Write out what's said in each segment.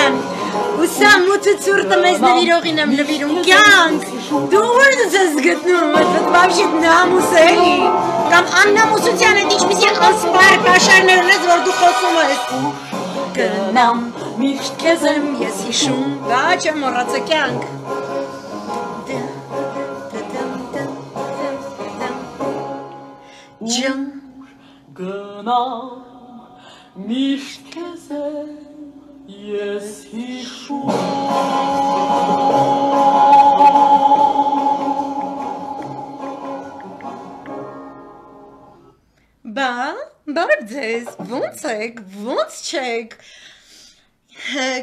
եմ, ու սա մուծը ծուրտը մեզ նվիրողին եմ նվիրում, կյանք, դու ուր ձեզ գտնում, այդ բավշիտ նամուս էլի, կամ աննամուսության այդ ինչպիսի անսպար պաշարներ ունես, որ դու խոսում ես կնամ միշտ քեզ եմ ես հիշում դա չեմ մոռացա կյանք ջան գնամ միշտ քեզ եմ Ես հիշում Բա, բար ձեզ, ո՞նց եք, ո՞նց չեք։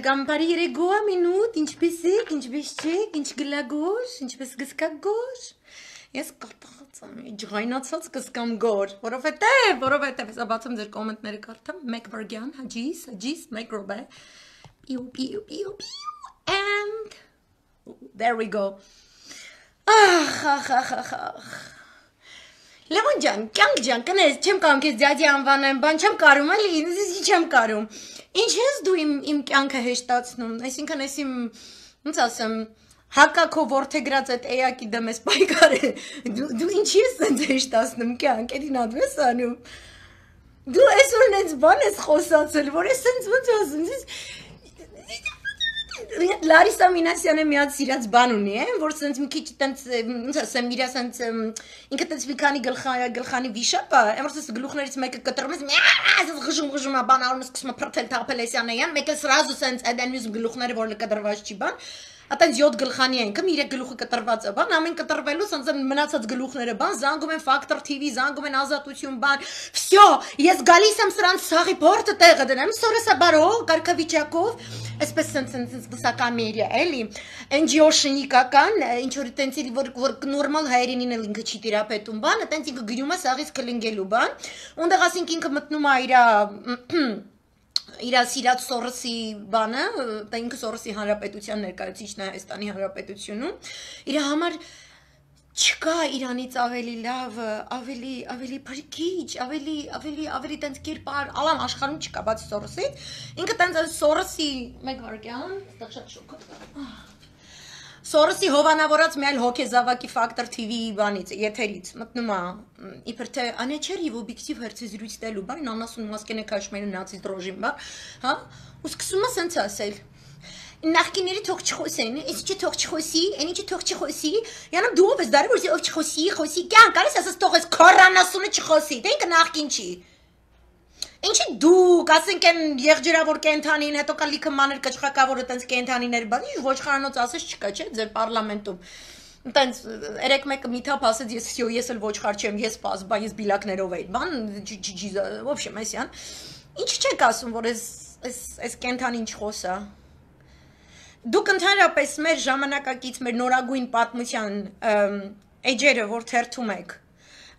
Գամբարի երեգոա մինուտ, ինչպես եք, ինչպես չեք, ինչ գլագոր, ինչպես գսկագոր։ Ես կապա ջղայնացած կսկամ գոր, որովհետև, որովհետև հեսա բացում ձեր կոմենտները կարդամ, Մեկ Վարգյան, Հաջիս, Հաջիս, Մեկ Ռոբե։ Պիու, պիու, պիու, պիու, and there we go։ Ախ, ախ, ախ, ախ, ախ։ Լևոն ջան, կյանք ջան, կներես, չեմ կարող քեզ դյադի անվանեմ, բան չեմ կարում, էլի, ինձ չեմ կարում։ Ինչ ես դու իմ իմ կյանքը հեշտացնում, այսինքն ես իմ, ոնց ասեմ, հակա քո որթեգրած այդ էակի դեմ էս պայքարը դու դու ինչի ես ընդ հեշտացնում կյանք էդին անում ես անում դու այսօր նենց բան ես խոսացել որ ես ընդ ոնց ասում Լարիսա Մինասյանը միած սիրած բան ունի, է, որ սենց մի քիչ տենց ոնց ասեմ, իր ասենց ինքը տենց մի քանի գլխա գլխանի վիշապա, այն որ սենց գլուխներից մեկը կտրում ես, ասես ղժում ղժում է բան արում ես սկսում է փրթել թափել էսյանեյան, մեկը սразу սենց այդ այն մյուս գլուխները որ կտրված չի բան, Ատենց 7 գլխանի ենք, իմ 3 գլուխը կտրված է, բան ամեն կտրվելու սենց մնացած գլուխները, բան զանգում են Factor TV, զանգում են Ազատություն, բան։ Всё, ես գալիս եմ սրանց սաղի բորտը տեղը դնեմ, սորեսաբարո, կարգավիճակով, այսպես սենց սենց բսակամերիա, էլի, NGO շնիկական, ինչ որ տենց էլ որ որ նորմալ հայերենին էլ ինքը չի տիրապետում, բան, տենց ինքը գրում է սաղից կլինգելու, բան։ Ունդեղասինք ինքը մտնում է իր իր սիրած Սորոսի բանը, Տենկ Սորոսի հանրապետության ներկայացիչն է Հայաստանի հանրապետությունում, իր համար չկա իրանից ավելի լավ, ավելի ավելի բրկիչ, ավելի ավելի ավելի տենց կերպար, ալամ աշխարհում չկա բացի Սորոսից։ Ինքը տենց Սորոսի մեկ վարկյան, այդտեղ շատ շոկ։ Ահա Սորոսի հովանավորած մի այլ հոգեզավակի ֆակտոր TV-ի բանից, եթերից մտնում է իբր թե անեչեր եւ օբյեկտիվ հերցեզրույց տելու բան, անասուն մասկենը քաշմենը նացիստ ռոժիմ բա, հա? Ու սկսում է սենց ասել նախկիների թող չխոսեն, ես չի թող չխոսի, այնի չի թող չխոսի, յանամ դու ով ես դարի, որ ով չխոսի, խոսի, կյանք, արես ասաս թող ես քորանասունը չխոսի, դա դե ինքը նախկին չի։ Ինչի դուք, ասենք այն եղջերավոր կենթանին, հետո կա լիքը մանր կճղակավորը տենց կենթանիներ, բան ի՞նչ ոչխարանոց ասես չկա, չէ՞, ձեր պարլամենտում։ Տենց երեք մեկը մի թափ ասեց, ես սյո, ես էլ ոչխար չեմ, ես պասբա, ես բիլակներով էի։ Բան, ոբշեմ, այսյան։ Ինչ չեք ասում, որ այս այս այս կենթանին չխոսա։ Դուք ընդհանրապես մեր ժամանակակից, մեր նորագույն պատմության էջերը, որ թերթում եք,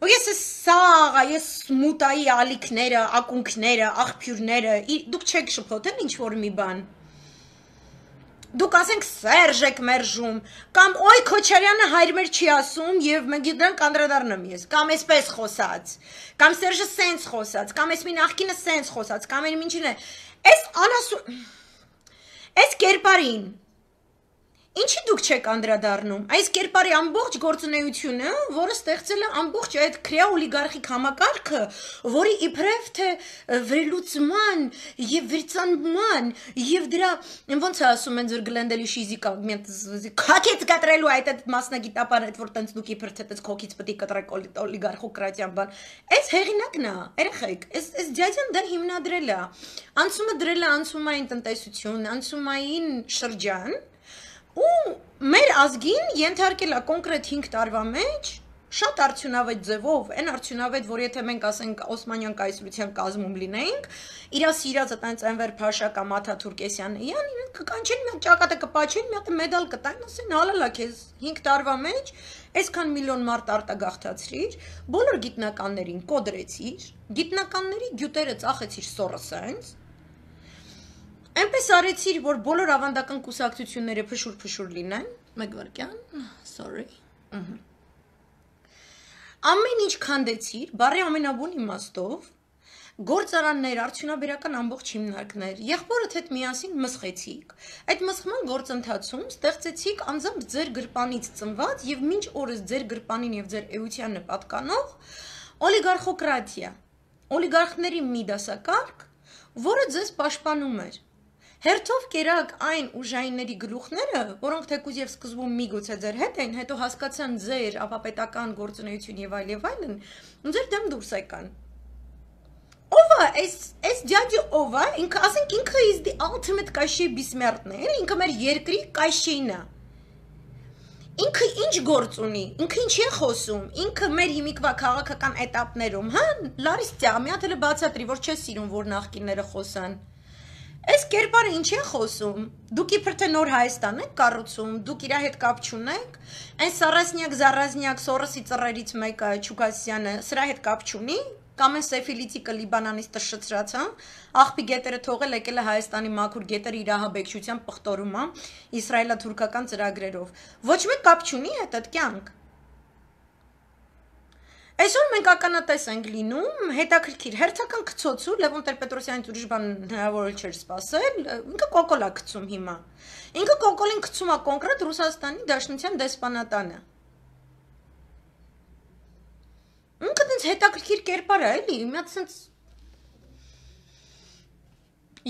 Ու ես էս սաղա, ես մուտայի ալիքները, ակունքները, աղբյուրները, դուք չեք շփոթել ինչ որ մի բան։ Դուք ասենք Սերժ եք մերժում, կամ օյ Քոչարյանը հայրմեր չի ասում եւ մենք դրան կանդրադառնամ ես, կամ այսպես խոսած, կամ Սերժը սենց խոսած, կամ այս մի նախկինը սենց խոսած, կամ այն ինչին է։ Այս անասու այս կերպարին Ինչի դուք չեք անդրադառնում։ Այս կերպարի ամբողջ գործունեությունը, որը ստեղծել է ամբողջ այդ քրեա օլիգարխիկ համակարգը, որի իբրև թե վերլուծման եւ վերցանման եւ դրա ոնց է ասում են ձեր գլենդելի շիզի կագմենտ քակեց կտրելու այդ այդ մասնագիտապար այդ որ տենց դուք իբր թե տես քոքից պետք է կտրեք օլիգարխոկրատիան բան։ Այս հեղինակն է, երեխեք, այս այս ջաջան դա հիմնադրել է։ Անցումը դրել է անցումային տնտեսություն, անցումային շրջան ու մեր ազգին ենթարկել է կոնկրետ 5 տարվա մեջ շատ արդյունավետ ձևով, այն արդյունավետ, որ եթե մենք ասենք Օսմանյան կայսրության կազմում լինեինք, իր սիրածը տենց Էնվեր Փաշա կամ Աթաթուրքեսյանը, իան իրենք կկանչեն մի հատ ճակատը կպաչեն, մի հատ մեդալ կտան, ասեն հալալա քեզ 5 տարվա մեջ այսքան միլիոն մարդ արտագաղթացրիր, բոլոր գիտնականներին կոդրեցիր, գիտնականների գյուտերը ծախեցիր սորը սենց, Էնպես արեցիր, որ բոլոր ավանդական կուսակցությունները փշուր-փշուր լինեն։ Մեգվարքյան, sorry։ Ահա։ Ամեն ինչ քանդեցիր, բարի ամենաբուն իմաստով, գործարաններ, արդյունաբերական ամբողջ հիմնարկներ, եղբորդ հետ միասին մսխեցիք։ Այդ մսխման գործընթացում ստեղծեցիք անձամբ ձեր գրպանից ծնված եւ մինչ օրս ձեր գրպանին եւ ձեր էությանը պատկանող օլիգարխոկրատիա, օլիգարխների մի դասակարգ, որը ձեզ պաշտպանում էր Հերթով կերակ այն ուժայինների գլուխները, որոնք թեկուզ եւ սկզբում միգուցե ձեր հետ էին, հետո հասկացան ձեր ապապետական գործունեություն եւ այլ եւ այլն, ձեր դեմ դուրս եկան։ Ո՞վ է այս այս ջաջը ով է։ Ինքը ասենք ինքը is the ultimate Kashi Bismarck-ն է, ինքը մեր երկրի Kashin-ն է ինքը ինչ գործ ունի, ինքը ինչի է խոսում, ինքը մեր հիմիկվա քաղաքական этаպներում, հա, լարիս ծամիա դեռ բացատրի, որ չես սիրում, որ նախկինները խոսան։ Այս կերպարը ինչի է խոսում։ Դուք իբր թե նոր Հայաստան եք կառուցում, դուք իր հետ կապ չունեք։ Այն Սարասնյակ, Զարազնյակ, Սորոսի ծռերից մեկը Չուկասյանը սրա հետ կապ չունի։ Կամ է Սեֆիլիցի կլիբանանից տշշրած, հա։ Աղբի գետերը թողել եկել է Հայաստանի մաքուր գետերը իր ահաբեկչության պղտորում, հա, Իսրայելա թուրքական ծրագրերով։ Ոչ մեկ կապ չունի այդ այդ կյանք։ Այսօր մենք ականատես ենք լինում հետաքրքիր հերթական գցոցու Լևոն Տեր-Պետրոսյանից ուրիշ բան հնարավոր չէր սպասել, ինքը կոկոլա գցում հիմա։ Ինքը կոկոլին գցում է կոնկրետ Ռուսաստանի Դաշնության դեսպանատանը։ Ինքը դից հետաքրքիր կերպար է, էլի, մի հատ sense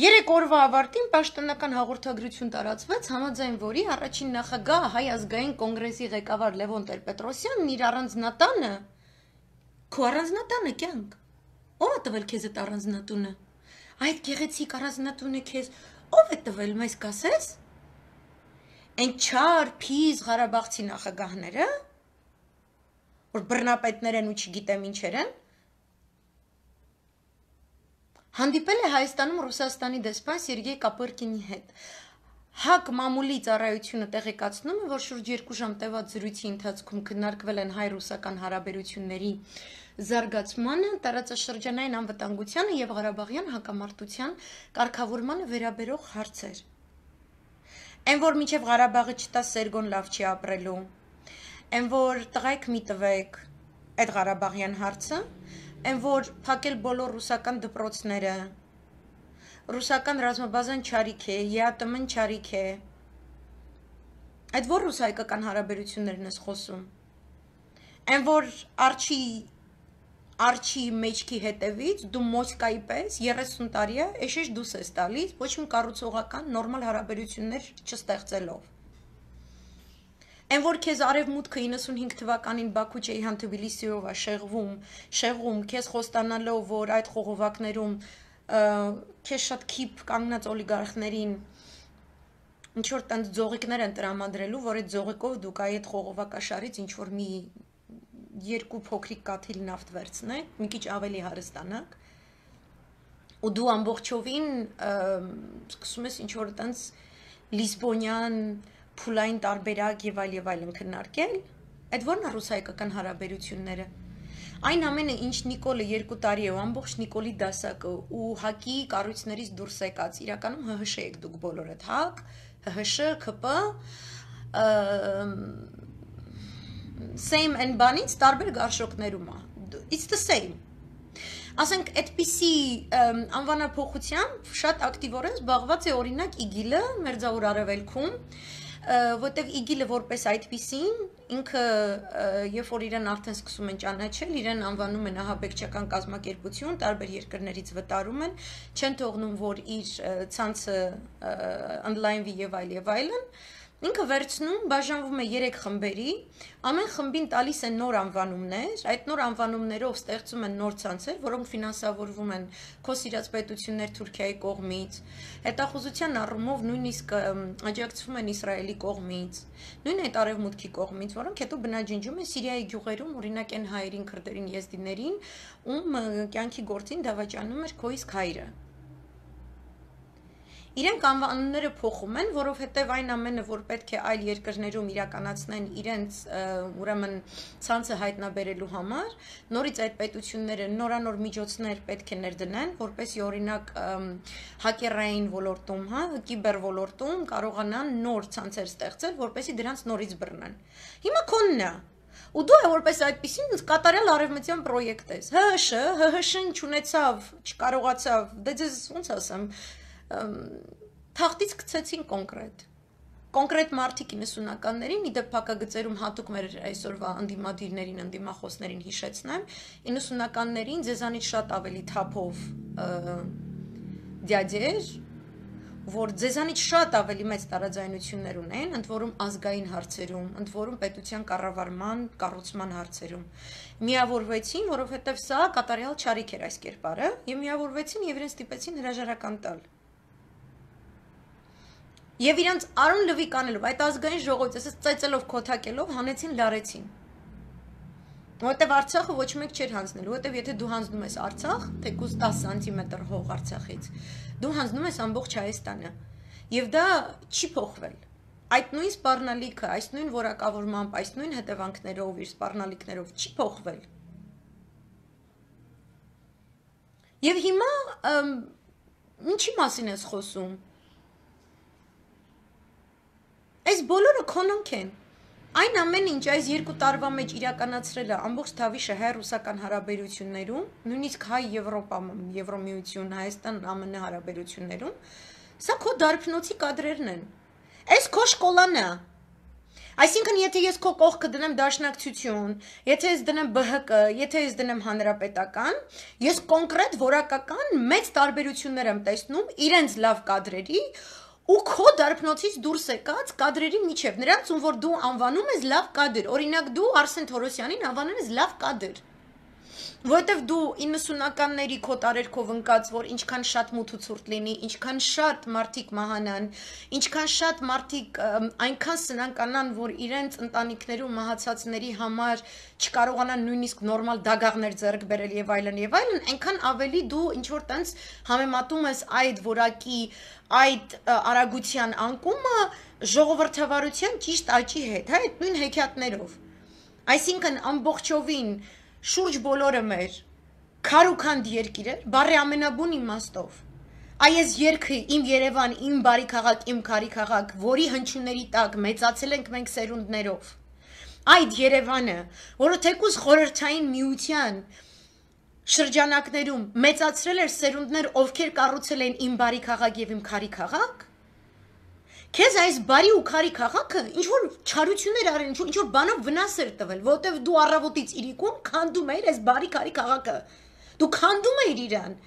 Երեք օրվա ավարտին պաշտոնական հաղորդագրություն տարածվեց, համաձայն որի առաջին նախագահ Հայ ազգային կոնգրեսի ղեկավար Լևոն Տեր-Պետրոսյանն իր առանձնատանը Քո առանձնատանը կյանք։ Ո՞վ է տվել քեզ այդ առանձնատունը։ Այդ գեղեցիկ առանձնատունը քեզ ո՞վ է տվել, մեզ կասես։ Այն չար, փիզ Ղարաբաղցի նախագահները, որ բռնապետներ են ու չգիտեմ ինչեր են, հանդիպել է Հայաստանում Ռուսաստանի դեսպան Սերգեյ Կապերկինի հետ։ ՀԱԿ մամուլի ծառայությունը տեղեկացնում է, որ շուրջ 2 ժամ տևած զրույցի ընթացքում քննարկվել են հայ-ռուսական հարաբերությունների զարգացմանը, տարածաշրջանային անվտանգությանը եւ Ղարաբաղյան հակամարտության կարգավորմանը վերաբերող հարցեր։ Այն որ միջև Ղարաբաղը չտա Սերգոն լավ չի ապրելու։ Այն որ տղայք մի տվեք այդ Ղարաբաղյան հարցը, այն որ փակել բոլոր ռուսական դպրոցները, ռուսական ռազմաբազան Չարիքե, ԵԱՏՄ-ն Չարիքե։ Այդ ո՞ր ռուս-հայկական հարաբերություններն ես խոսում։ Այն որ Արչի Արչի մեջքի հետևից դու մոսկայի պես 30 տարի է էշեշ դուս ես տալիս ոչ մի կառուցողական նորմալ հարաբերություններ չստեղծելով։ Այն որ քեզ արևմուտքը 95 թվականին Բաքու Չեյհան Թբիլիսիով է շեղվում, շեղում, քեզ խոստանալով, որ այդ խողովակներում քեզ շատ քիփ կանգնած օլիգարխներին ինչ որ տենց ձողիկներ են տրամադրելու, որ այդ ձողիկով դուք այ այդ խողովակաշարից ինչ որ մի երկու փոքրիկ կաթիլ նավթ վերցնեք, մի քիչ ավելի հարստանաք։ Ու դու ամբողջովին սկսում ես ինչ որ տենց լիսբոնյան փուլային տարբերակ եւ այլ եւ այլն քննարկել։ Այդ ո՞րն է ռուս-հայկական հարաբերությունները։ այլ, Այն ամենը, ինչ Նիկոլը 2 տարի է, ամբողջ Նիկոլի դասակը ու հակի կառույցներից դուրս եկած, իրականում ՀՀՇ եք դուք բոլորդ, հակ, ՀՀՇ, ԿՊ, same and բանից տարբեր գարշոկներում է։ It's the same ասենք այդպիսի անվանափոխությամբ շատ ակտիվորեն զբաղված է օրինակ իգիլը մերձավոր արևելքում որտեվ իգիլը որպես այդպիսին ինքը երբ որ իրեն արդեն սկսում են ճանաչել, իրեն անվանում են ահաբեկչական կազմակերպություն, տարբեր երկրներից վտարում են, չեն թողնում որ իր ցանցը online-ի եւ այլ եւ այլն այլ, այլ, այլ, այլ, այլ, այլ, այլ, այլ, այլ, Ինքը վերցնում, բաժանվում է 3 խմբերի, ամեն խմբին տալիս են նոր անվանումներ, այդ նոր անվանումներով ստեղծում են նոր ցանցեր, որոնք ֆինանսավորվում են քո սիրած պետություններ Թուրքիայի կողմից, հետախուզության առումով նույնիսկ աջակցվում են Իսրայելի կողմից, նույն այդ արևմուտքի կողմից, որոնք հետո բնաջնջում են Սիրիայի գյուղերում, օրինակ այն հայերին, քրդերին, եզդիներին, ում կյանքի գործին դավաճանում էր քոյիսկ հայրը իրենք անվանումները փոխում են, որովհետև այն ամենը, որ պետք է այլ երկրներում իրականացնեն իրենց ուրեմն ցանցը հայտնաբերելու համար, նորից այդ պետությունները նորանոր միջոցներ պետք է ներդնեն, որպեսի օրինակ հակերային ոլորտում, հա, կիբեր ոլորտում կարողանան նոր ցանցեր ստեղծել, որպեսի դրանց նորից բռնեն։ Հիմա քոնն է ու դու որպես այդպեսին կատարել արևմտյան պրոյեկտ ես հհշ հհշ-ն չունեցավ չկարողացավ դե ձեզ ոնց ասեմ թախտից գցեցին կոնկրետ կոնկրետ մարտիկ 90-ականներին իդեպ փակագծերում հատուկ մեր այսօրվա անդիմադիրներին, անդիմախոսներին հիշեցնեմ, 90-ականներին ձեզանից շատ ավելի թափով դյաջեր, որ ձեզանից շատ ավելի մեծ տարաձայնություններ ունեն, ընդ որում ազգային հարցերում, ընդ որում պետության կառավարման, կառուցման հարցերում։ Միավորվեցին, որովհետև սա կատարյալ ճարիք էր այս կերպարը, եւ միավորվեցին եւ իրենց դիպեցին հրաժարական տալ։ Եվ իրանց արուն լվի կանելով, այդ ազգային ժողովից ասես ծեծելով, քոթակելով հանեցին լարեցին։ Որտեվ Արցախը ոչ մեկ չէր հանձնելու, որտեվ եթե դու հանձնում ես Արցախ, թեկուզ 10 սանտիմետր հող Արցախից, դու հանձնում ես ամբողջ Հայաստանը։ Եվ դա չի փոխվել։ Այդ նույն սպառնալիքը, այս նույն որակավորմամբ, այս նույն հետևանքներով, իր սպառնալիքներով չի փոխվել։ Եվ հիմա ինչի մասին ես խոսում Այս բոլորը քոնոնք են։ Այն ամեն ինչ այս երկու տարվա մեջ իրականացրել է ամբողջ Դավիշը հայ ռուսական հարաբերություններում, նույնիսկ հայ Եվրոպա, Եվրոմիություն, Հայաստան ԱՄՆ հարաբերություններում, սա քո դարբնոցի կադրերն են։ Այս քո շկոլան է, Այսինքն, եթե ես քո կողքը դնեմ դաշնակցություն, եթե ես դնեմ ԲՀԿ, եթե ես դնեմ հանրապետական, ես կոնկրետ որակական մեծ տարբերություններ եմ տեսնում իրենց լավ կադրերի ու քո դարբնոցից դուրս եկած կադրերի միջև նրանց ում որ դու անվանում ես լավ կադր օրինակ դու Արսեն Թորոսյանին անվանում ես լավ կադր Որտեվ դու 90-ականների քո տարերքով ընկած, որ ինչքան շատ մութ ու ցուրտ լինի, ինչքան շատ մարդիկ մահանան, ինչքան շատ մարդիկ այնքան սնանկանան, որ իրենց ընտանիքներում մահացածների համար չկարողանան նույնիսկ նորմալ դագաղներ ձեռք բերել եւ այլն եւ այլն, այնքան ավելի դու ինչ որ տենց համեմատում ես այդ որակի այդ արագության անկումը ժողովրդավարության ճիշտ աճի հետ, հա, այդ նույն հեքիաթներով։ Այսինքն ամբողջովին շուրջ բոլորը մեր քարուքանդ երկիր էր, բարի ամենաբուն իմաստով։ Այս երկը իմ Երևան, իմ բարի քաղաք, իմ քարի քաղաք, որի հնչյունների տակ մեծացել ենք մենք սերունդներով։ Այդ Երևանը, որը թեկուզ խորհրդային միության շրջանակներում մեծացրել էր սերունդներ, ովքեր կառուցել են իմ բարի քաղաք եւ իմ քարի քաղաք, Քեզ այս բարի ու քարի քաղաքը ինչ որ չարություններ արել, ինչ որ ինչ որ բանով վնաս էր տվել, որովհետև դու առավոտից իրիկում քանդում էիր այս բարի քարի քաղաքը։ Դու քանդում էիր իրան։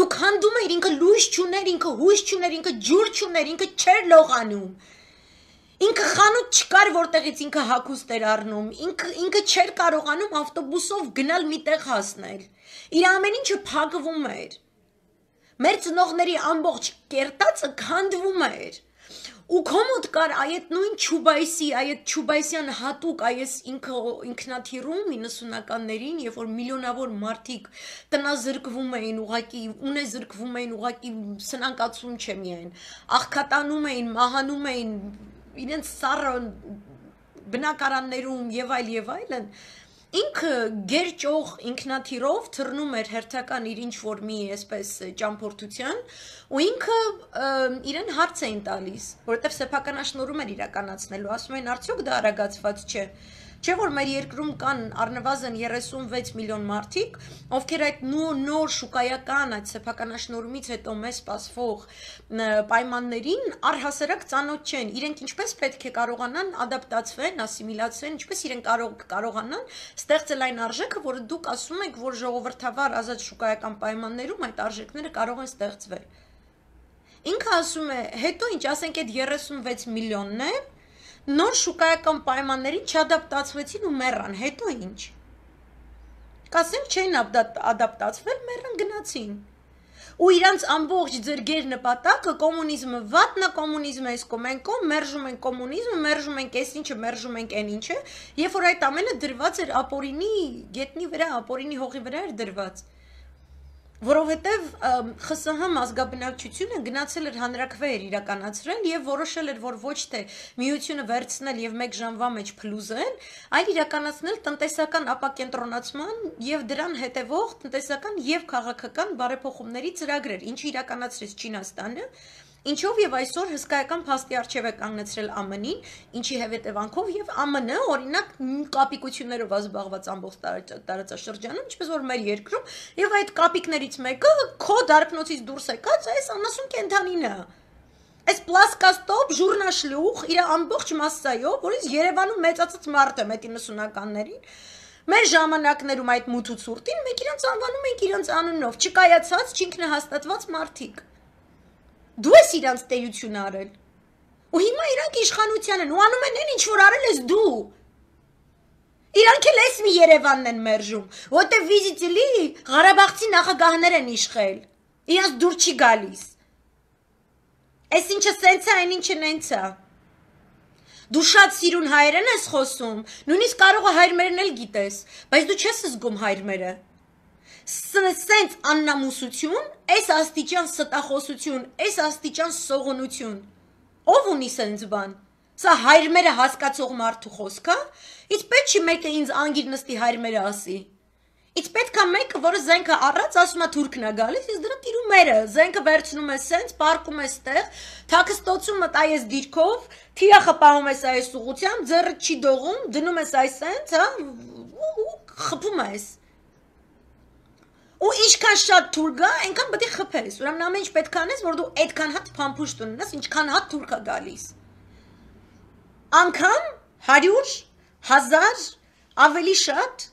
Դու քանդում էիր ինքը լույս չուներ, ինքը հույս չուներ, ինքը ջուր չուներ, ինքը չէր լողանում։ Ինքը խանութ չկար, որտեղից ինքը հակուստ էր առնում։ Ինքը ինքը չէր կարողանում ավտոբուսով գնալ միտեղ հասնել։ Իր ամեն ինչը փակվում էր։ Մեր ծնողների ամբողջ կերտածը քանդվում էր։ Ու քո մոտ կար այդ նույն Չուբայսի, այդ Չուբայսյան հատուկ այս ինքը ինքնաթիռում 90-ականներին, երբ որ միլիոնավոր մարդիկ տնազրկվում էին ուղակի, ունե զրկվում էին ուղակի սնանկացում չէ միայն, աղքատանում էին, մահանում էին, իրենց սառը բնակարաններում եւ այլ եւ այլն այլ, ինքը գերճող ինքնաթիռով թռնում էր հերթական իր ինչ որ մի այսպես ճամփորդության ու ինքը իրեն հարց էին տալիս որովհետև սեփականաշնորհում էր իրականացնելու ասում էին արդյոք դա արագացված չէ Չէ՞ որ մեր երկրում կան առնվազն 36 միլիոն մարդիկ, ովքեր այդ նոր շուկայական այդ սեփականաշնորհումից հետո մեզ սպասվող պայմաններին առհասարակ ծանոթ չեն։ Իրենք ինչպես պետք է կարողանան ադապտացվեն, ասիմիլացվեն, ինչպես իրենք կարող կարողանան ստեղծել այն արժեքը, որը դուք ասում եք, որ ժողովրդավար ազատ շուկայական պայմաններում այդ արժեքները կարող են ստեղծվել։ Ինքը ասում է, հետո ինչ, ասենք այդ 36 միլիոնն է, նոր շուկայական պայմաններին չադապտացվեցին ու մեռան, հետո ինչ։ Կասենք չէին ադապտացվել, մեռան գնացին։ Ու իրանց ամբողջ ձերգեր նպատակը կոմունիզմը վատն է, կոմունիզմը էս կոմենքո, մերժում են կոմունիզմը, մերժում ենք էս ինչը, մերժում ենք այն ինչը, երբ որ այդ ամենը դրված էր ապորինի գետնի վրա, ապորինի հողի վրա էր դրված որովհետև ԽՍՀՄ ազգաբնակչությունը գնացել էր հանրակրվեր իրականացրել եւ որոշել էր, որ ոչ թե միությունը վերցնել եւ 1 ժամվա մեջ փլուզեն, այլ իրականացնել տնտեսական ապակենտրոնացման եւ դրան հետեւող տնտեսական եւ քաղաքական բարեփոխումների ծրագրեր, ինչը իրականացրեց Չինաստանը Ինչով եւ այսօր հսկայական փաստի արժեվ է կանգնեցրել ԱՄՆ-ին, ինչի հետևանքով եւ ԱՄՆ օրինակ կապիկություններով զբաղված ամբողջ տարածաշրջանում, ինչպես որ մեր երկրում, եւ այդ կապիկներից մեկը քո դարբնոցից դուրս եկած այս անասուն կենթանին է։ Այս պլասկաստոպ ժուրնաշլուխ իր ամբողջ massայով, որից Երևանում մեծացած մարդ է մետ 90-ականներին, մեր ժամանակներում այդ մութու ցուրտին մեկ իրենց անվանում ենք իրենց անունով, չկայացած, չինքնահաստատված մարդիկ։ Դու ես իրանց տեյություն արել։ Ու հիմա իրանք իշխանության են ու անում են այն ինչ որ արել ես դու։ Իրանք էլ էս մի Երևանն են մերժում, որտեղ վիզիտիլի Ղարաբաղցի նախագահներ են իշխել։ Իրանց դուր չի գալիս։ Էս ինչը սենց է, այն ինչը նենց է։ Դու շատ սիրուն հայերեն ես խոսում, նույնիսկ կարող է հայրմերն էլ գիտես, բայց դու չես զգում հայրմերը։ Սենց աննամուսություն այս աստիճան ստախոսություն, այս աստիճան սողնություն։ Ով ունի սենց բան։ Սա հայրմերը հասկացող մարդու խոսքա, իսկ պետք չի մեկը ինձ անգիր նստի հայրմերը ասի։ Իսկ պետք է մեկը, որը զենքը առած, ասում է թուրքն է գալիս, իսկ դրա տիրում մերը, զենքը վերցնում է սենց, պարկում է ստեղ, թակստոցում մտա ես դիրքով, թիրախը պահում ես այս ուղությամբ, ձեռը չի դողում, դնում ես այս սենց, հա, խփում ես ու ինչքան շատ թուր գա, այնքան պետք է խփես։ Ուրեմն ամեն ինչ պետք է անես, որ դու այդքան հատ փամփուշտ ունենաս, ինչքան հատ թուր կա գալիս։ Անկամ 100, 1000 ավելի շատ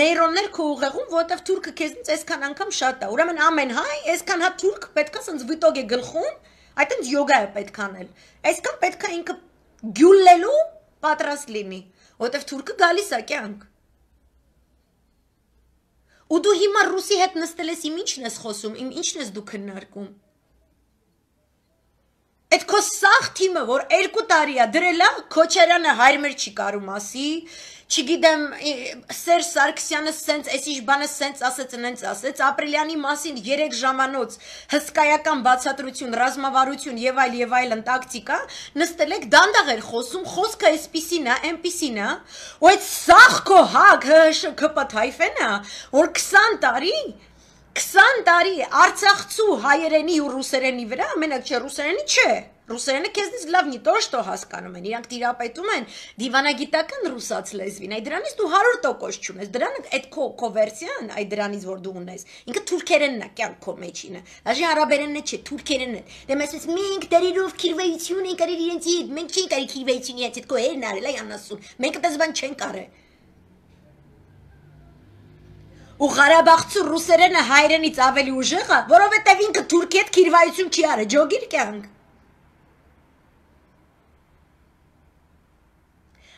նեյրոններ քո ուղեղում, որովհետև թուրքը քեզնից այսքան անգամ շատ է։ Ուրեմն ամեն հայ այսքան հա թուրք պետքա սենց վիտոգ է գլխում, այտենց յոգա է պետք անել։ Այսքան պետքա ինքը գյուլելու պատրաստ լինի, որովհետև թուրքը գալիս է կյանք։ Ու դու հիմա ռուսի հետ նստել ես, իմ ի՞նչն ես խոսում, իմ ի՞նչն ես դու քննարկում։ Այդ քո սախ թիմը, որ 2 տարի է դրելա, քոչերանը հայր մեր չի կարում ասի, չգիտեմ Սերժ Սարգսյանը սենց այսիշ բանը սենց ասեց, նենց ասեց, Ապրիլյանի մասին 3 ժամանոց հսկայական բացատրություն, ռազմավարություն եւ այլ եւ այլն տակտիկա, նստել եք դանդաղ էր խոսում, խոսքը այսպիսին է, այնպիսին է, ու այդ սախկո հակ ՀՇԿՊ-թայֆենը, որ 20 տարի 20 տարի Արցախցու հայերենի ու ռուսերենի վրա, մենակ չէ ռուսերենի չէ Ռուսերենը քեզնից լավ նի տոր շտո հասկանում են։ Իրանք տիրապետում են դիվանագիտական ռուսաց լեզվին։ Այդ դրանից դու 100% չունես։ Դրանք այդ քո քո վերսիան, այդ դրանից որ դու ունես, ինքը թուրքերենն է կյան քո մեջինը։ Դաժե արաբերենն է չէ, թուրքերենն է։ Դե մեսից մենք դերերով քիրվեյցիուն ենք արել իրենց հետ, մենք չենք արել քիրվեյցիունի հետ, քո երն արել այ անասուն։ Մենք այդպես բան չենք արել։ Ու Ղարաբաղցու ռուսերենը հայրենից ավելի ուժեղ է, որովհետև ինքը թուրքի հետ քիրվայություն չի արել, ջոգիր կյանք։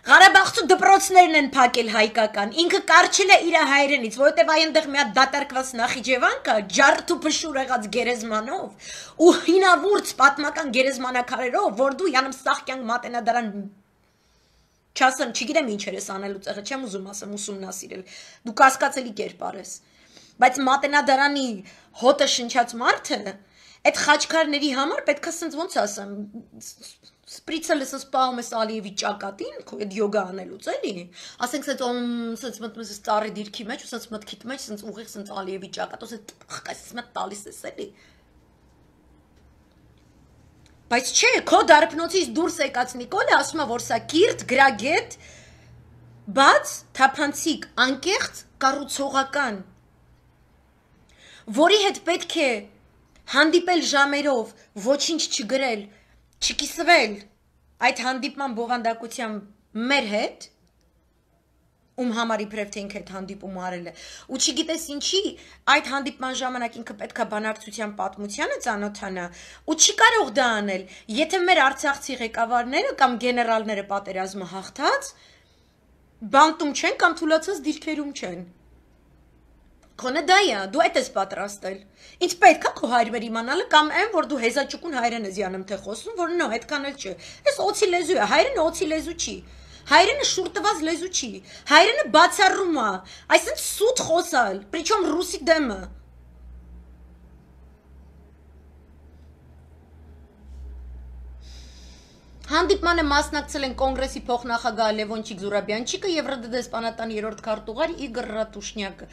Ղարաբաղցու դպրոցներն են փակել հայկական։ Ինքը կարչել է իր հայրենից, որովհետև այնտեղ մի հատ դատարկված Նախիջևան կա, ջարդու փշուր եղած գերեզմանով ու հինավուրց պատմական գերեզմանակարերով, որ դու յանմ սախկյան մատենադարան չասեմ, չգիտեմ ինչ երես անելու ցեղը, չեմ ուզում ասեմ ուսումնասիրել։ Դու կասկածելի կերպար ես։ Բայց մատենադարանի հոտը շնչած մարդը այդ խաչքարների համար պետք է ասենց ոնց ասեմ, սպրիցը լսես սպաում ես Ալիևի ճակատին, քո այդ յոգա անելուց էլի։ Ասենք սենց օմ, սենց մտնում ես ծառի դիրքի մեջ, ու սենց մտքիդ մեջ սենց ուղիղ սենց Ալիևի ճակատ, ու սենց տխկես մտ տալիս ես էլի։ Բայց չէ, քո դարբնոցից դուրս եկած Նիկոլը ասում է, որ սա կիրթ, գրագետ, բաց, թափանցիկ, անկեղծ, կառուցողական, որի հետ պետք է հանդիպել ժամերով, ոչինչ չգրել, չգ չկիսվել այդ հանդիպման բովանդակության մեր հետ ում համար իբրև թե ինքը այդ հանդիպումը արել է ու չգիտես ինչի այդ հանդիպման ժամանակ ինքը պետքա բանակցության պատմությանը ճանոթանա ու չի կարող դա անել եթե մեր արցախցի ղեկավարները կամ գեներալները պատերազմը հաղթած բանտում չեն կամ թուլացած դիրքերում չեն Քոնե դա է, դու այդ ես պատրաստել։ Ինչ պետք է քո հայրը իմանալը կամ այն որ դու հեզաճկուն հայրենը զյանում թե խոսում որ նո հետքան էլ չէ։ Էս օցի լեզու է, հայրենը օցի լեզու չի։ Հայրենը շուրտված լեզու չի։ Հայրենը բացառում է, այսինքն սուտ խոսալ, причем ռուսի դեմը։ Հանդիպմանը մասնակցել են կոնգրեսի փոխնախագահ Լևոն Չիգզուրաբյանչիկը եւ ՌԴ դեսպանատան 3-րդ քարտուղար Իգոր Ռատուշնյակը։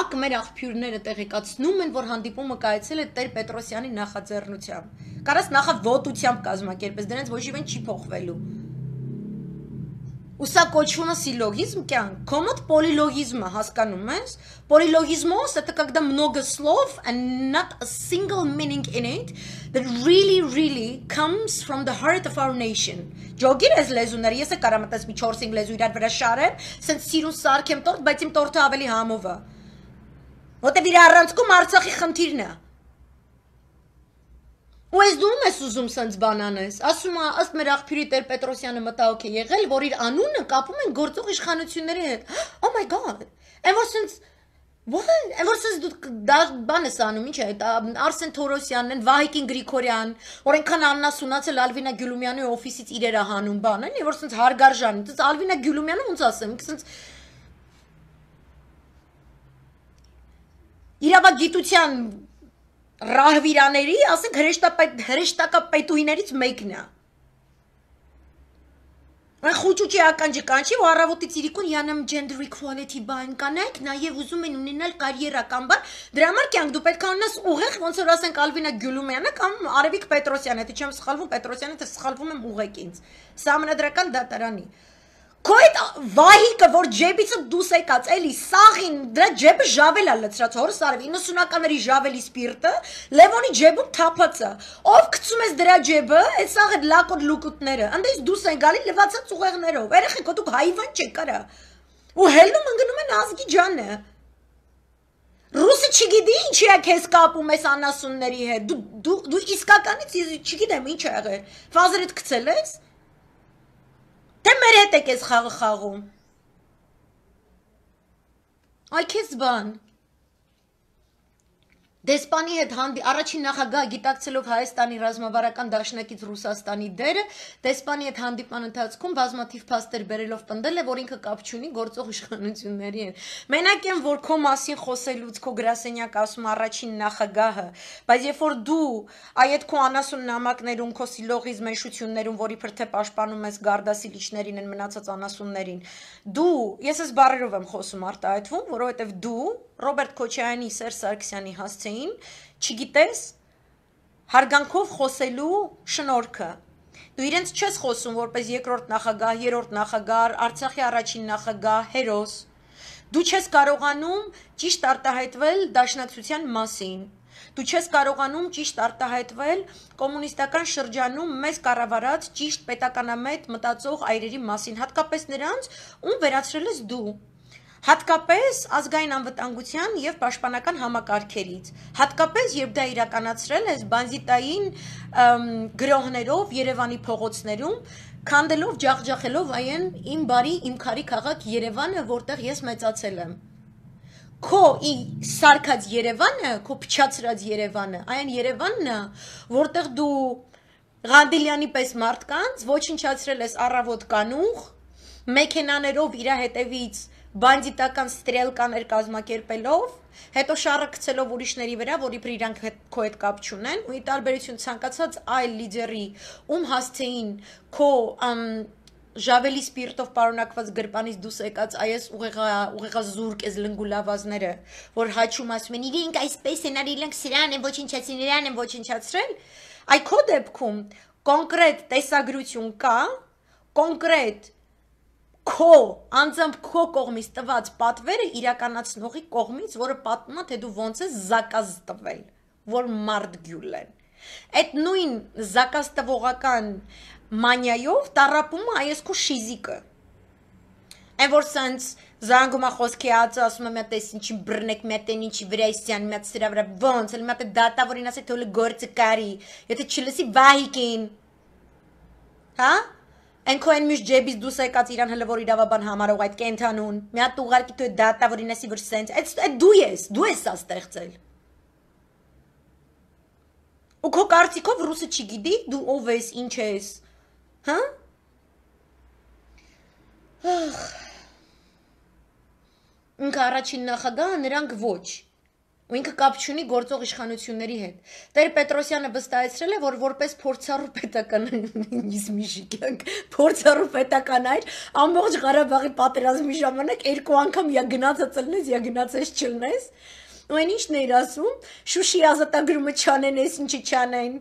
ՀԱԿ մեր աղբյուրները տեղեկացնում են, որ հանդիպումը կայացել է Տեր Պետրոսյանի նախաձեռնությամբ։ Կարաս նախա վոտությամբ կազմակերպես, դրանց ոչ իվեն չի փոխվելու ու սա կոչվում է սիլոգիզմ կյանք։ Քո մոտ պոլիլոգիզմը հասկանում ես։ Պոլիլոգիզմոս это когда много слов and not a single meaning in it that really really comes from the heart of our nation։ Ջոգիր ես լեզուներ, ես է կարամ այդպես մի 4-5 լեզու իրար վրա շարեմ, սենց սիրուն սարքեմ տորտ, բայց իմ տորտը ավելի համով է։ Որտեւ իր առանցքում Արցախի խնդիրն է։ Ու ես դու ես ուզում սենց բան անես։ Ասում է, ըստ մեր աղբյուրի Տեր Պետրոսյանը մտահոգ է եղել, որ իր անունը կապում են գործող իշխանությունների հետ։ Oh my god։ Այն որ սենց What? Այն որ սենց դու դա բան ես անում, ի՞նչ է դա Արսեն Թորոսյանն են, Վահիկին Գրիգորյան, որ այնքան աննասունացել Ալվինա Գյուլումյանի օֆիսից իրերը հանում բան, այն որ սենց հարգարժան, սենց Ալվինա Գյուլումյանը ոնց ասեմ, սենց իրավագիտության ռահվիրաների, ասենք հրեշտապետ հրեշտակապետուհիներից մեկն է։ Այն խոճուճի ականջը կանչի, որ առավոտից իրիկուն յանեմ gender equality բան կանայք, նաև ուզում են ունենալ կարիերա կամ բան։ Դրա համար կյանք դու պետք է ունենաս ուղեղ, ոնց որ ասենք Ալվինա Գյուլումյանը կամ Արևիկ Պետրոսյանը, եթե դե չեմ սխալվում, Պետրոսյանը թե դե սխալվում եմ ուղեկ ինձ։ Սա ամենադրական դատարանի։ դա Քո այդ վահիկը, որ ջեբիցը դուս եկած, էլի սաղին, դրա ջեբը ժավել է լծրած, հորս արև 90-ականների ժավելի սպիրտը, Լևոնի ջեբում թափած է։ Ով գցում ես դրա ջեբը, այդ սաղը լակոտ լուկուտները, ընդից դուս են գալի լվացած ուղեղներով։ Երեխեք, դուք հայվան չեք արա։ Ու հելնում ընկնում են ազգի ջանը։ Ռուսը չգիտի ինչի է քեզ կապում ես անասունների հետ։ Դու դու իսկականից չգիտեմ ինչ ա եղել։ Ֆազերդ գցել ես։ Թե դե մեր հետ եք այս խաղը խաղում։ Այ քեզ բան։ Դեսպանի հետ հանդի առաջին նախագահ գիտակցելով Հայաստանի ռազմավարական դաշնակից Ռուսաստանի դերը, դեսպանի հետ հանդիպման ընթացքում բազմաթիվ փաստեր բերելով պնդել է, որ ինքը կապ չունի գործող իշխանությունների հետ։ Մենակ են որ քո մասին խոսելուց քո գրասենյակ ասում առաջին նախագահը, բայց երբ որ դու այդ քո անասուն նամակներում, քո սիլոգիզ մեշություններում, որի փրթե պաշտպանում ես գարդասիլիչներին են մնացած անասուններին, դու ես ես բարերով եմ խոսում արտահայտվում, որովհետև դու Ռոբերտ Քոչայանի, Սերժ Սարգսյանի հասցեին, չգիտես հարգանքով խոսելու շնորհքը։ Դու իրենց չես խոսում որպես երկրորդ նախագահ, երրորդ նախագահ, Արցախի առաջին նախագահ, հերոս։ Դու չես կարողանում ճիշտ արտահայտվել դաշնակցության մասին։ Դու չես կարողանում ճիշտ արտահայտվել կոմունիստական շրջանում մեզ կառավարած ճիշտ պետականամետ մտածող այրերի մասին, հատկապես նրանց, ում վերացրել ես դու հատկապես ազգային անվտանգության եւ պաշտպանական համակարգերից, հատկապես երբ դա իրականացրել ես բանզիտային գրողներով Երևանի փողոցներում, քանդելով, ջախջախելով այն իմ բարի, իմ քարի քաղաք Երևանը, որտեղ ես մեծացել եմ։ Քո ի սարկած Երևանը, քո փչացրած Երևանը, այն Երևանն է, որտեղ դու Ղանդիլյանի պես մարդկանց ոչնչացրել ես առավոտ կանուխ, մեքենաներով իրա հետևից բանդիտական ստրելկաներ կազմակերպելով, հետո շարը գցելով ուրիշների վրա, որ իբր իրանք քո հետ կապ չունեն, ու ի տարբերություն ցանկացած այլ լիդերի, ում հասցեին քո ժավելի սպիրտով պարունակված գրպանից դուրս եկած այս ուղեղա ուղեղազուրկ էս լնգուլավազները, որ հաչում ասում են իրենք այսպես են արել, իրենք սրան են, ոչնչացին իրան են ոչնչացրել, այ քո դեպքում կոնկրետ տեսագրություն կա, կոնկրետ քո անձամբ քո կողմից տված պատվերը իրականացնողի կողմից, որը պատմա թե դու ոնց ես զակազ տվել, որ մարդ գյուլեն։ Այդ նույն զակազ տվողական մանյայով տարապում է այս քո շիզիկը։ Այն որ sense զանգում է խոսքի ածը, ասում է մի հատ էս ինչի բռնեք, մի հատ ինչի վրա էսյան, մի հատ սրա վրա ոնց, էլ մի հատ դատավորին ասի թե ոլը գործը կարի, եթե չլսի վահիկին։ Հա՞։ Ենքո են միշտ ջեբից դուս եկած իրան հələ որ իրավաբան համարող այդ կենթանուն։ Մի հատ ուղարկի դու դատա որին էսի որ սենց։ Այդ այդ դու ես, դու ես սա ստեղծել։ Ու քո կարծիքով ռուսը չգիտի դու ով ես, ինչ ես։ Հա? Ահ։ Ինքը առաջին նախագահը նրանք ոչ ու ինքը կապ չունի գործող իշխանությունների հետ։ Տեր Պետրոսյանը վստահեցրել է, որ որպես փորձառու պետականանիզմի շիկյանք, փորձառու պետականայր ամբողջ Ղարաբաղի պատերազմի ժամանակ երկու անգամ յա գնացած լինես, յա գնացած չլինես, չլնես ու այն ինչն էր ասում շուշի ազատագրումը չանեն, էս ինչի չանեն։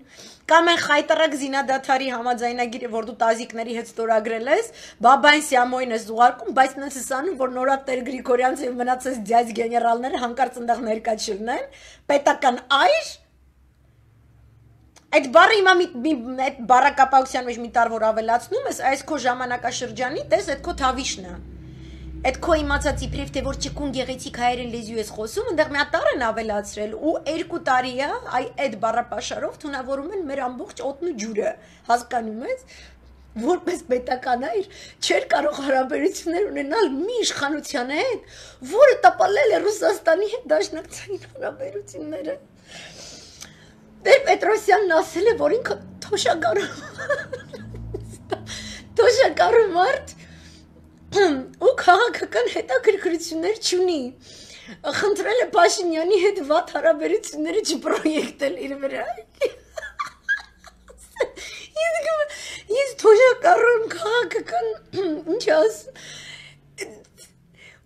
Կամ այն խայտարակ զինադաթարի համաձայնագիրը, որ դու տազիկների հետ ստորագրել ես, բաբայն Սիամոյն ես ուղարկում, բայց նա ասանում, որ նորատեր Գրիգորյանց եւ մնացած ձյաձ գեներալները հանկարծ այնտեղ ներկա չլինեն, պետական այր Այդ բառը հիմա մի այդ բառակապակցության մեջ մի տար որ ավելացնում ես, այս քո ժամանակաշրջանի, տես այդ քո թավիշն է։ Այդ քո իմացած իբրև թե որ չկուն գեղեցիկ հայերեն լեզու ես խոսում, այնտեղ մի հատ տառ են ավելացրել ու երկու տարի է այ այդ բառապաշարով թունավորում են մեր ամբողջ օդն ու ջուրը։ Հասկանում ես որպես պետականայր չէր կարող հարաբերություններ ունենալ մի իշխանության հետ, որը տապալել է Ռուսաստանի հետ դաշնակցային հարաբերությունները։ Տեր Պետրոսյանն ասել է, որ ինքը թոշակառու թոշակառու մարդ է ու քաղաքական հետաքրքրություններ չունի։ Խնդրել է Փաշինյանի հետ վատ հարաբերությունները չպրոյեկտել իր վրա։ Ես ես թոշակառում քաղաքական ինչ աս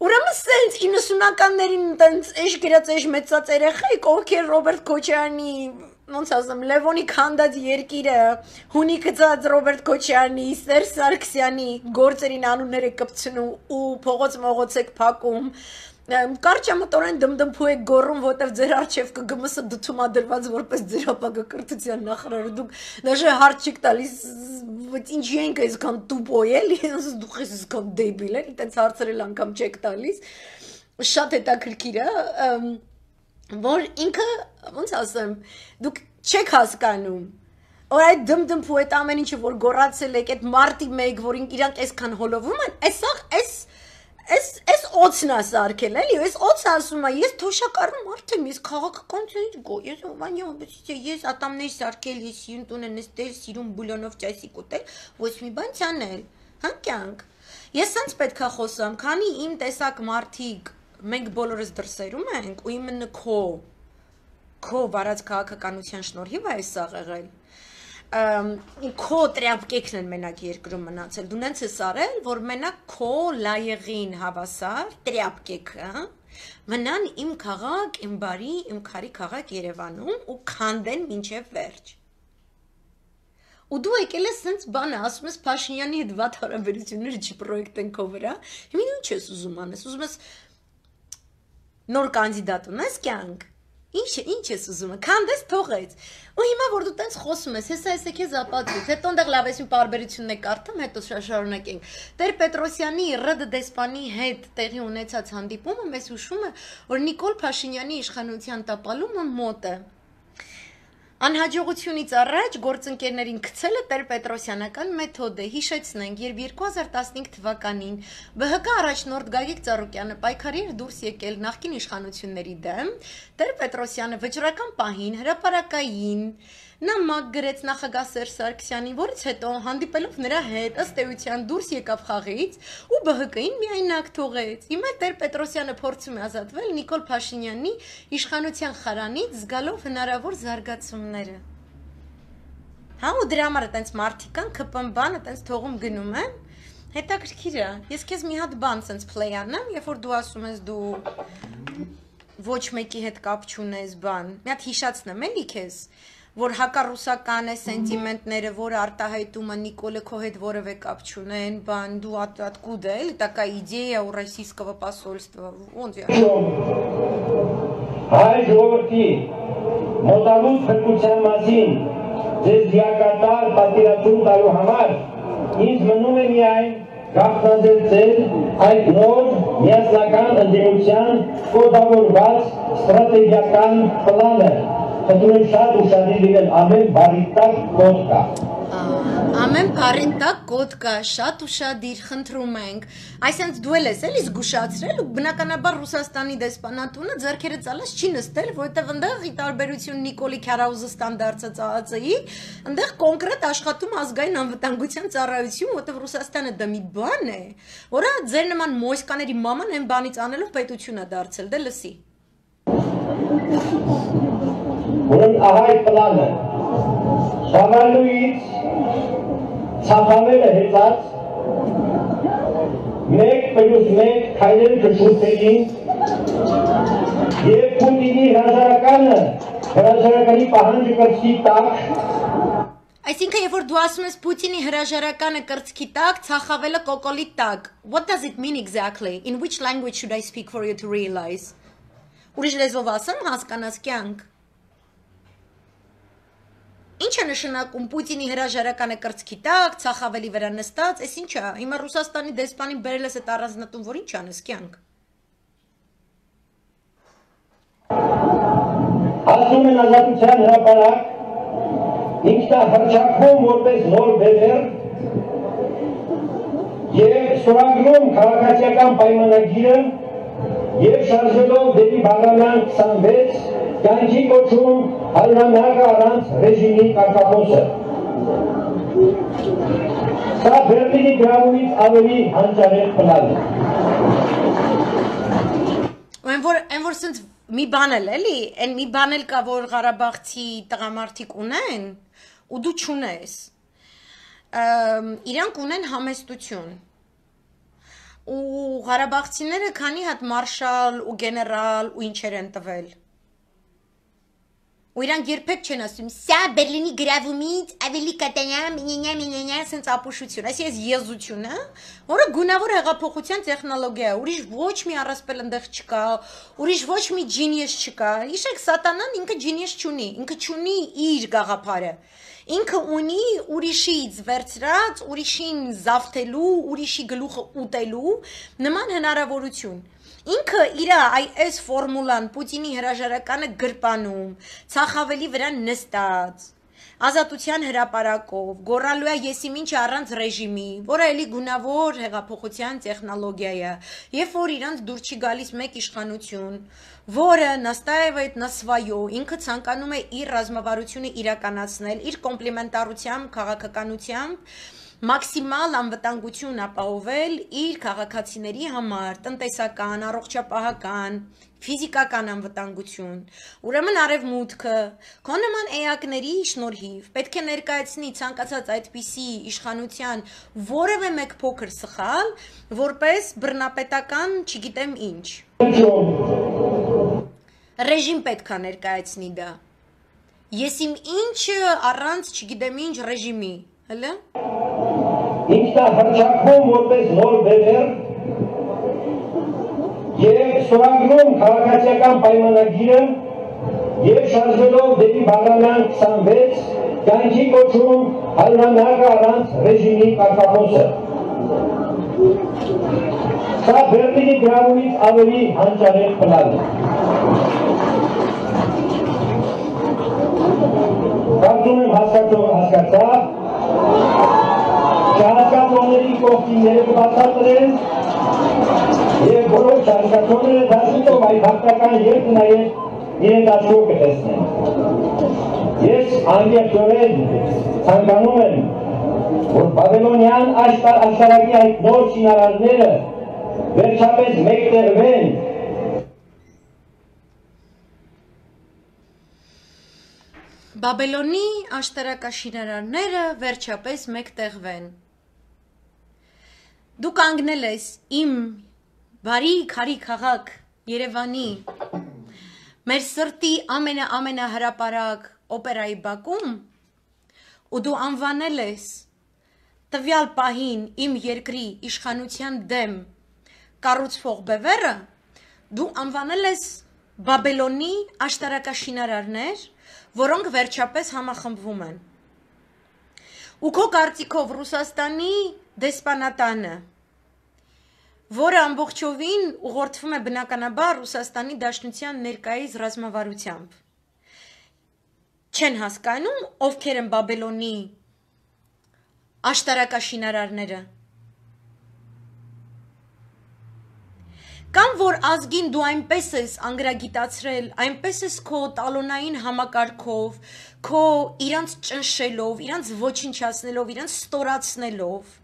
Ուրեմն սենց 90-ականներին տենց էջ գրած էջ մեծած երեխայք, ովքեր Ռոբերտ Քոչարյանի ոնց ասեմ, Լևոնի քանդած երկիրը, հունի գծած Ռոբերտ Քոչյանի, Սերժ Սարգսյանի գործերին անունները կպցնում ու փողոց մողոցեք փակում։ Կարճամտորեն դմդմփու եք գոռում, որտեղ ձեր արչև կգմսը դդումա դրված որպես ձեր ապագա կրթության նախարարը։ Դուք դաժե հարց չեք տալիս, ինչ ենք այսքան տուպո էլի, դուք ես այսքան դեբիլ եք, այդպես հարցերել անգամ չեք տալիս։ Շատ հետաքրքիր է, որ ինքը ոնց ասեմ դուք չեք հասկանում որ այդ դմդմփու այդ ամեն ինչը որ գոռացել եք այդ մարտի 1 որին իրանք այսքան հոլովում են այսա այս Էս էս օծն է սարքել, էլի, էս օծը ասում է, ես թոշակառու մարդ եմ, ես քաղաքականից գո, ես մանյա բիցի ես ատամներ սարքել, ես սիրուն տունը նստել, սիրուն բուլոնով ճասի կուտել, ոչ մի բան չանել։ Հա կյանք։ Ես ոնց պետքա խոսամ, քանի իմ տեսակ մարդիկ մենք բոլորս դրսերում ենք ու իմն քո քո վարած քաղաքականության շնորհիվ է սա եղել քո տրապկեքն են մենակ երկրում մնացել։ Դու նենց ես արել, որ մենակ քո լայեղին հավասար տրապկեքը հա, մնան իմ քաղաք, իմ բարի, իմ քարի քաղաք Երևանում ու քանդեն մինչև վերջ։ Ու դու եկել ես սենց բանը, ասում ես Փաշինյանի հետ վատ հարաբերություններ չպրոյեկտեն քո վրա։ Հիմա ի՞նչ ես ուզում անես։ Ուզում ես նոր կանդիդատ ունես կյանք։ Ինչը, ինչ ես ուզում, քանդես թողեց։ Ու հիմա որ դու տենց խոսում ես, հեսա էսե քեզ ապացույց, հետո ընդեղ լավ էսի պարբերությունն է կարդում, հետո շարունակենք։ Տեր Պետրոսյանի ՌԴ դեսպանի հետ տեղի ունեցած հանդիպումը մեզ հուշում է, որ Նիկոլ Փաշինյանի իշխանության տապալումը մոտ է։ Անհաջողությունից առաջ գործընկերներին գցելը Տեր-Պետրոսյանական մեթոդ է։ Հիշեցնենք, երբ 2015 թվականին ԲՀԿ առաջնորդ Գագիկ Ծառուկյանը պայքարի էր դուրս եկել նախկին իշխանությունների դեմ, Տեր-Պետրոսյանը վճռական պահին հրաապարակային Նա մակ գրեց նախագահ Սերժ Սարգսյանին, որից հետո հանդիպելով նրա հետ ըստ էության դուրս եկավ խաղից ու ԲՀԿ-ին միայնակ թողեց։ Հիմա Տեր Պետրոսյանը փորձում է ազատվել Նիկոլ Փաշինյանի իշխանության խարանից զգալով հնարավոր զարգացումները։ Հա ու դրա համար այտենց մարտիկան կպմբանը այտենց թողում գնում են։ Հետաքրքիր է։ Ես քեզ մի հատ բան sense play անեմ, երբ որ դու ասում ես դու ոչ մեկի հետ կապ չունես բան։ Մի հատ հիշացնեմ էլի քեզ որ հակառուսական է սենտիմենտները, որ արտահայտումը Նիկոլը քո հետ որևէ կապ չունեն, բան դու откуда էլի такая идея у российского посольства? Ոնց է։ Հայ ժողովրդի մոտալուց փրկության մասին ձեզ դիակատար պատերացում տալու համար ինձ մնում է միայն գաղտնազերծել այդ նոր միասնական ընդդիմության կոդավորված ստրատեգիական պլանը պետք է շատ ուսանելի լինել ամեն բարի տակ կոդ կա։ Ամեն բարին տակ կոդ կա, շատ ուրախadir խնդրում ենք։ Այսինքն դու ես էլի զգուշացրել ու բնականաբար Ռուսաստանի դեսպանատունը зерքերը ցալած չի նստել, որովհետև այնտեղ ի տարբերություն Նիկոլի Քարաուզստան դարձած ԱԱԾ-ի, այնտեղ կոնկրետ աշխատում ազգային անվտանգության ծառայություն, որովհետև Ռուսաստանը դա մի բան է, որը ձեր նման մոսկաների մաման այն բանից անելով պետություն է դարձել, դե լսի։ Ուրեմ ահայ պլանը, խավանույից ծապավերը հեծած, մեկ պլուս մեկ կայրել կշուրտեին, և պուտինի հրաժարականը, հրաժարականի պահանջը կրցի տակ, Այսինքն, երբ որ դու ասում ես Պուտինի հրաժարականը կրծքի տակ, ցախավելը կոկոլի տակ, what does it mean exactly? In which language should I speak for you to realize? Ուրիշ լեզվով ասեմ, հասկանաս կյանք։ Ինչ է նշանակում Պուտինի հրաժարականը կրծքի տակ, ցախավելի վրա նստած, այս ի՞նչ է։ Հիմա Ռուսաստանի դեսպանին բերել ես այդ առանձնատուն, որ ի՞նչ անես կյանք։ Ասում են ազատության հրապարակ, ինքնա հրճակվում որպես նոր բևեր եւ սորագրում քաղաքացիական պայմանագիրը եւ շարժելով դեպի Բաղրամյան 26 կյանքի կոչում հայրամյակը առանց ռեժիմի կարկախոսը։ Սա բերլինի գրավումից ավելի հանճարել պլան է։ Այն որ, այն որ սենց մի բան էլ էլի, այն մի բան էլ կա, որ Ղարաբաղցի տղամարդիկ ունեն, ու դու չունես։ Իրանք ունեն համեստություն, ու Ղարաբաղցիները քանի հատ մարշալ ու գեներալ ու ինչեր են տվել։ Ու իրանք երբեք չեն ասում՝ «Սա Բերլինի գրավումից ավելի կտանյա, մինյա, մինյա» սենց ապուշություն, այս ես եզություն է, հա»։ որը գունավոր հեղափոխության տեխնոլոգիա է, ուրիշ ոչ մի առասպել այնտեղ չկա, ուրիշ ոչ մի ջինիես չկա։ Իշեք սատանան ինքը ջինիես չունի, ինքը չունի իր գաղափարը։ Ինքը ունի ուրիշից վերծրած, ուրիշին զավթելու, ուրիշի գլուխը ուտելու նման հնարավորություն։ Ինքը իր այս ֆորմուլան Պուտինի հրաժարականը գրպանում, ցախավելի վրա նստած, ազատության հրաապարակով, գորալուա եսի մինչ առանց ռեժիմի, որը էլի գունավոր հեղափոխության տեխնոլոգիայա, երբ որ իրանց դուր չի գալիս մեկ իշխանություն, որը Նաստաևը այդ նսվայո ինքը ցանկանում է իր ռազմավարությունը իրականացնել իր կոմպլիմենտարությամբ, քաղաքականությամբ մաքսիմալ անվտանգություն ապահովել իր քաղաքացիների համար՝ տնտեսական, առողջապահական, ֆիզիկական անվտանգություն։ Ուրեմն արևմուտքը քո նման էակների շնորհիվ պետք է ներկայացնի ցանկացած այդպիսի իշխանության որևէ մեկ փոքր սխալ, որպես բռնապետական, չգիտեմ ինչ։ Ռեժիմ պետք է ներկայացնի դա։ Ես իմ ինչը առանց չգիտեմ ինչ ռեժիմի, հələ ինքնահռչակվում որպես նոր բևեր եւ ստորագրում քաղաքացիական պայմանագիրը եւ շարժելով դեպի բանալան 26 կյանքի կոչում հայրենակ առանց ռեժիմի կարգախոսը Սա Բերլինի գրավումից ավելի հանճարել պլան Կարծում եմ հասկացող հասկացա Ճանապարհորդների կողքին երեք բացատրեն եւ բոլոր ճանապարհորդները դասիտով այդ հաղթական երբ նաեւ իրենացու կտեսնեն։ Ես անգերտորեն ցանկանում եմ, որ Բաբելոնյան աշխար աշխարհի այդ նոր շինարարները վերջապես մեկտեղվեն Բաբելոնի աշտարակաշինարարները վերջապես մեկտեղվեն։ Դու կանգնել ես իմ բարի քարի քաղաք Երևանի մեր սրտի ամենաամենահրապարակ օպերայի բակում ու դու անվանել ես տվյալ պահին իմ երկրի իշխանության դեմ կառուցվող բևեռը դու անվանել ես Բաբելոնի աշտարակաշինարարներ, որոնք վերջապես համախմբվում են։ Ու քո կարծիքով Ռուսաստանի դեսպանատանը, որը ամբողջովին ուղղորդվում է բնականաբար Ռուսաստանի Դաշնության ներկայիս ռազմավարությամբ։ Չեն հասկանում, ովքեր են Բաբելոնի աշտարակաշինարարները։ Կամ որ ազգին դու այնպես ես անգրագիտացրել, այնպես ես քո տալոնային համակարգով, քո իրանց ճնշելով, իրանց ոչնչացնելով, իրանց ստորացնելով,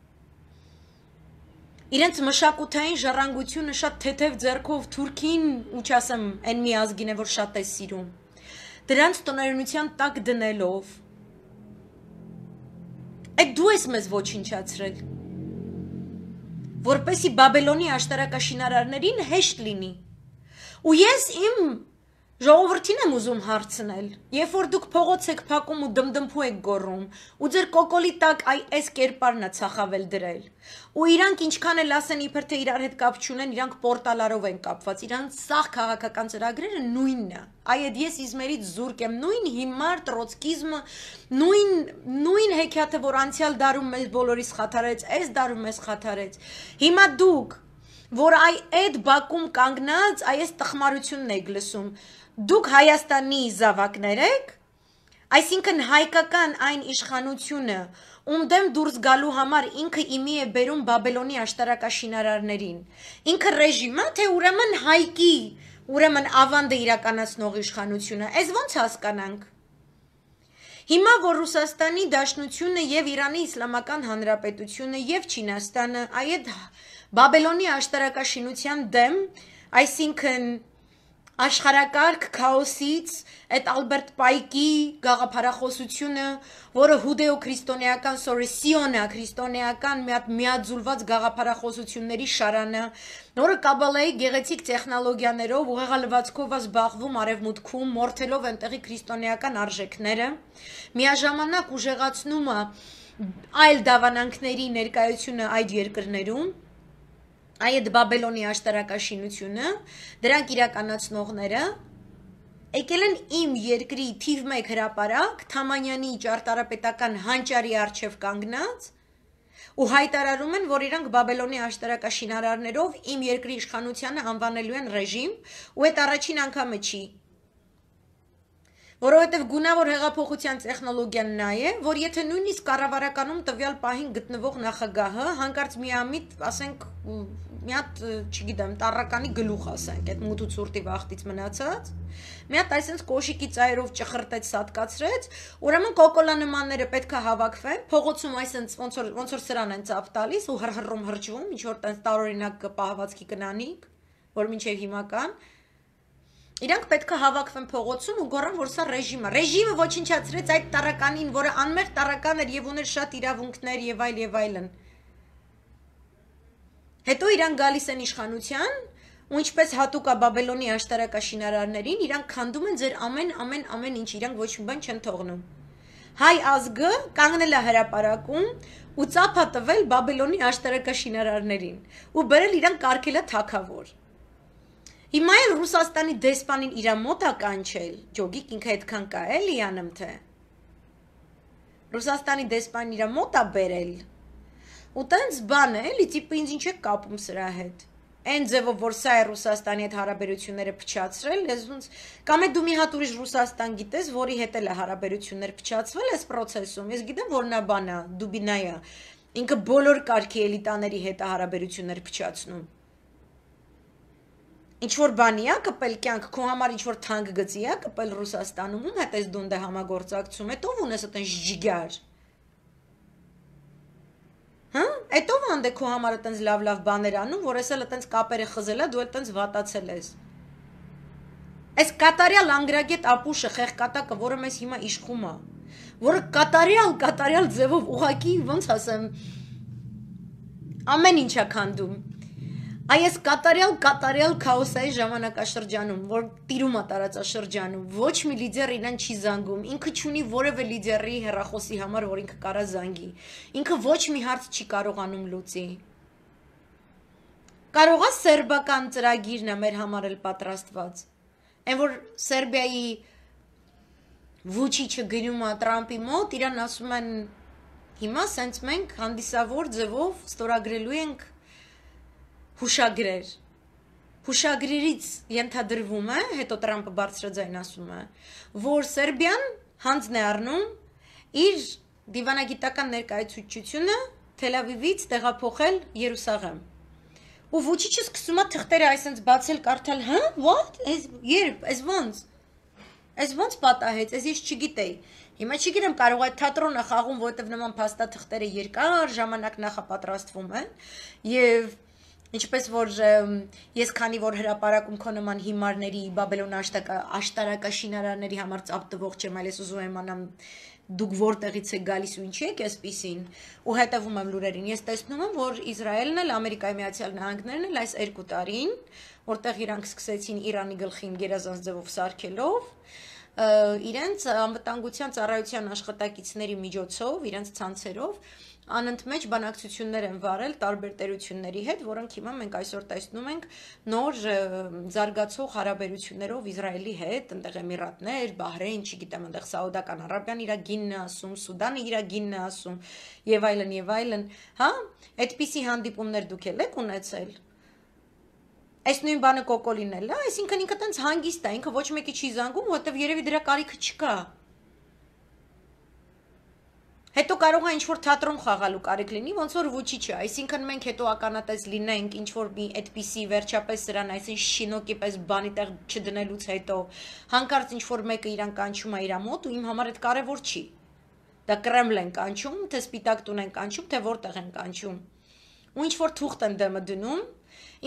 իրենց մշակութային ժառանգությունը շատ թեթև ձեռքով Թուրքին, ու չասեմ, այն մի ազգին է, որ շատ է սիրում։ Դրանց տոներնության տակ դնելով այդ դու ես մեզ ոչնչացրել։ Որպեսի Բաբելոնի աշտարակաշինարարներին հեշտ լինի։ Ու ես իմ Ժողովրդին եմ ուզում հարցնել։ Երբ որ դուք փողոց եք փակում ու դմդմփու եք գոռում, ու ձեր կոկոլի տակ այ այս կերպարն է ցախավել դրել։ Ու իրանք ինչքան էլ ասեն իբր թե իրար հետ կապ չունեն, իրանք պորտալարով են կապված։ Իրանք սաղ քաղաքական ծրագրերը նույնն է։ Այ այդ ես իզմերից զուրկ եմ, նույն հիմար տրոցկիզմը, նույն նույն հեքիաթը, որ անցյալ դարում մեզ բոլորիս խաթարեց, այս դարում մեզ խաթարեց։ Հիմա դուք որ այ այդ բակում կանգնած այ այս տխմարությունն եք լսում դուք Հայաստանի զավակներ եք, այսինքն հայկական այն իշխանությունը, ում դեմ դուրս գալու համար ինքը իմի է բերում Բաբելոնի աշտարակաշինարարներին։ Ինքը ռեժիմա, թե ուրեմն հայկի, ուրեմն ավանդը իրականացնող իշխանությունը։ Այս ո՞նց հասկանանք։ Հիմա որ Ռուսաստանի Դաշնությունը եւ Իրանի Իսլամական Հանրապետությունը եւ Չինաստանը այդ Բաբելոնի աշտարակաշինության դեմ, այսինքն աշխարակարգ քաոսից այդ Ալբերտ Պայկի գաղափարախոսությունը, որը հուդեոքրիստոնեական, սորի սիոնա քրիստոնեական մի հատ միաձուլված գաղափարախոսությունների շարանը, նորը կաբալայի գեղեցիկ տեխնոլոգիաներով ուղեղալվածքով զբաղվում արևմուտքում, մորթելով այնտեղի քրիստոնեական արժեքները, միաժամանակ ուժեղացնում է այլ դավանանքների ներկայությունը այդ երկրներում այ այդ Բաբելոնի աշտարակաշինությունը, դրանք իրականացնողները եկել են իմ երկրի թիվ 1 հրապարակ Թամանյանի ճարտարապետական հանճարի արչև կանգնած ու հայտարարում են, որ իրանք Բաբելոնի աշտարակաշինարարներով իմ երկրի իշխանությանը անվանելու են ռեժիմ, ու այդ առաջին անգամը չի, Որովհետև գունավոր հեղափոխության տեխնոլոգիան նա է, որ եթե նույնիսկ կառավարականում տվյալ պահին գտնվող նախագահը հանկարծ միամիտ, ասենք, մի հատ, չգիտեմ, տարրականի գլուխ ասենք, այդ մութու ցուրտի վախտից մնացած, մի հատ այսպես կոշիկի ծայրով ճխրտեց, սատկացրեց, ուրեմն կոկոլանմանները պետք է հավաքվեն, փողոցում այսպես ոնց որ ոնց որ սրան են ծափ տալիս ու հրհռում հրճվում, ինչ որ տենց տարօրինակ պահվածքի կնանիկ, որ ոչ միայն հիմա կան, Իրանք պետք է հավաքվեն փողոցում ու գոռան, որ սա ռեժիմը։ Ռեժիմը ոչնչացրեց այդ տարականին, որը անմեղ տարական էր եւ ուներ շատ իրավունքներ եւ այլ եւ այլն։ Հետո իրանք գալիս են իշխանության, ու ինչպես հատուկ է Բաբելոնի աշտարակաշինարարներին, իրանք քանդում են ձեր ամեն ամեն ամեն ինչ, իրանք ոչ մի բան չեն թողնում։ Հայ ազգը կանգնել է հրաապարակում ու ծափա տվել Բաբելոնի աշտարակաշինարարներին ու բերել իրան կարկելա թակավոր։ Հիմա էլ Ռուսաստանի դեսպանին իրա մոտ է կանչել, ջոգիկ ինքը այդքան կա էլի անում թե։ Ռուսաստանի դեսպանին իրա մոտ է բերել։ Ու տենց բան է, էլի տիպը ինձ ինչ է կապում սրա հետ։ Այն ձևով, որ սա է Ռուսաստանի հետ հարաբերությունները փչացրել, ես կամ է դու մի հատ ուրիշ Ռուսաստան գիտես, որի հետ էլ է հարաբերություններ փչացվել այս process-ում։ Ես գիտեմ, որ նա բանա, դուբինայա։ Ինքը բոլոր կարգի էլիտաների հետ է հարաբերություններ փչացնում ինչ որ բանի ա կպել կյանք, քո համար ինչ որ թանկ գծի ա կպել Ռուսաստանում, ում հետ էս դունդը դե համագործակցում, էտ ով ունես այդեն ժիգար։ Հա, էտ ով անդե քո համար այդենց լավ-լավ բաներ անում, որ ես էլ այդենց կապերը խզելա, դու էլ այդենց վատացել ես։ Այս կատարյալ անգրագետ ապուշը խեղկատակը, որը մեզ հիմա իշխում ա, որը կատարյալ, կատարյալ ձևով ուղակի ոնց ասեմ, ամեն ինչա քանդում Այս կատարյալ կատարյալ քաոսայի ժամանակաշրջանում, որ տիրում է տարածաշրջանում, ոչ մի լիդեր իրեն չի զանգում, ինքը չունի որևէ լիդերի հերախոսի համար, որ ինքը կարա զանգի։ Ինքը ոչ մի հարց չի կարողանում լուծի։ Կարողա սերբական ծրագիրն է մեր համար էլ պատրաստված։ Այն որ Սերբիայի Վուչիչը գնում է Տրամպի մոտ, իրան ասում են հիմա սենց մենք հանդիսավոր ձևով ստորագրելու ենք հուշագրեր հուշագրերից ենթադրվում է, հետո Տրամպը բարձրաձայն ասում է, որ Սերբիան հանձն է առնում իր դիվանագիտական ներկայացուցչությունը Թելավիվից տեղափոխել Երուսաղեմ։ Ու ոչինչ սկսում է թղթերը այսպես բացել, կարդալ, հա, what, այս երբ, այս ոնց։ Այս ոնց պատահեց, այս ես չգիտեի։ Հիմա չգիտեմ կարող է թատրոնը խաղում, որտեվ նման փաստաթղթերը երկար ժամանակ նախապատրաստվում են եւ Ինչպես որ ես քանի որ հրաապարակում քո նման հիմարների Բաբելոն աշտարակաշինարանների համար ծապտվող չեմ, այլ ես ուզում եմ անամ դուք որտեղից եք գալիս ու ինչի եք այսպեսին ու հետևում եմ լուրերին ես տեսնում եմ որ Իսրայելն էլ Ամերիկայի Միացյալ Նահանգներն էլ այս երկու տարին որտեղ իրանք սկսեցին Իրանի գլխին գերազանց ձևով սարքելով իրենց անվտանգության ծառայության աշխատակիցների միջոցով իրենց ցանցերով անընդմեջ բանակցություններ են վարել տարբեր տերությունների հետ, որոնք հիմա մենք այսօր տեսնում ենք նոր զարգացող հարաբերություններով Իսրայելի հետ, ընդեղ Էմիրատներ, Բահրեյն, չգիտեմ, ընդեղ Սաուդական Արաբիան իր գինն ասում, Սուդանը իր գինն ասում, եւ այլն եւ այլն, հա? Այդպիսի հանդիպումներ դուք եք ունեցել այս նույն բանը կոկոլին էլ է, այսինքն ինքը տենց հանգիստ է, ինքը ոչ մեկի չի զանգում, որովհետև երևի դրա կարիքը չկա։ Հետո կարող է ինչ-որ թատրոն խաղալու կարիք լինի, ոնց որ Վուչիչը, այսինքն մենք հետո ականատես լինենք ինչ-որ մի այդպիսի վերջապես սրան, այսին շինոկի պես բանի տեղ չդնելուց հետո, հանկարծ ինչ-որ մեկը իրան կանչում է իր մոտ ու իմ համար այդ կարևոր չի։ Դա Կրեմլ են կանչում, թե Սպիտակ տուն են կանչում, թե որտեղ են կանչում։ Ու ինչ որ թուղթ են դեմը դնում,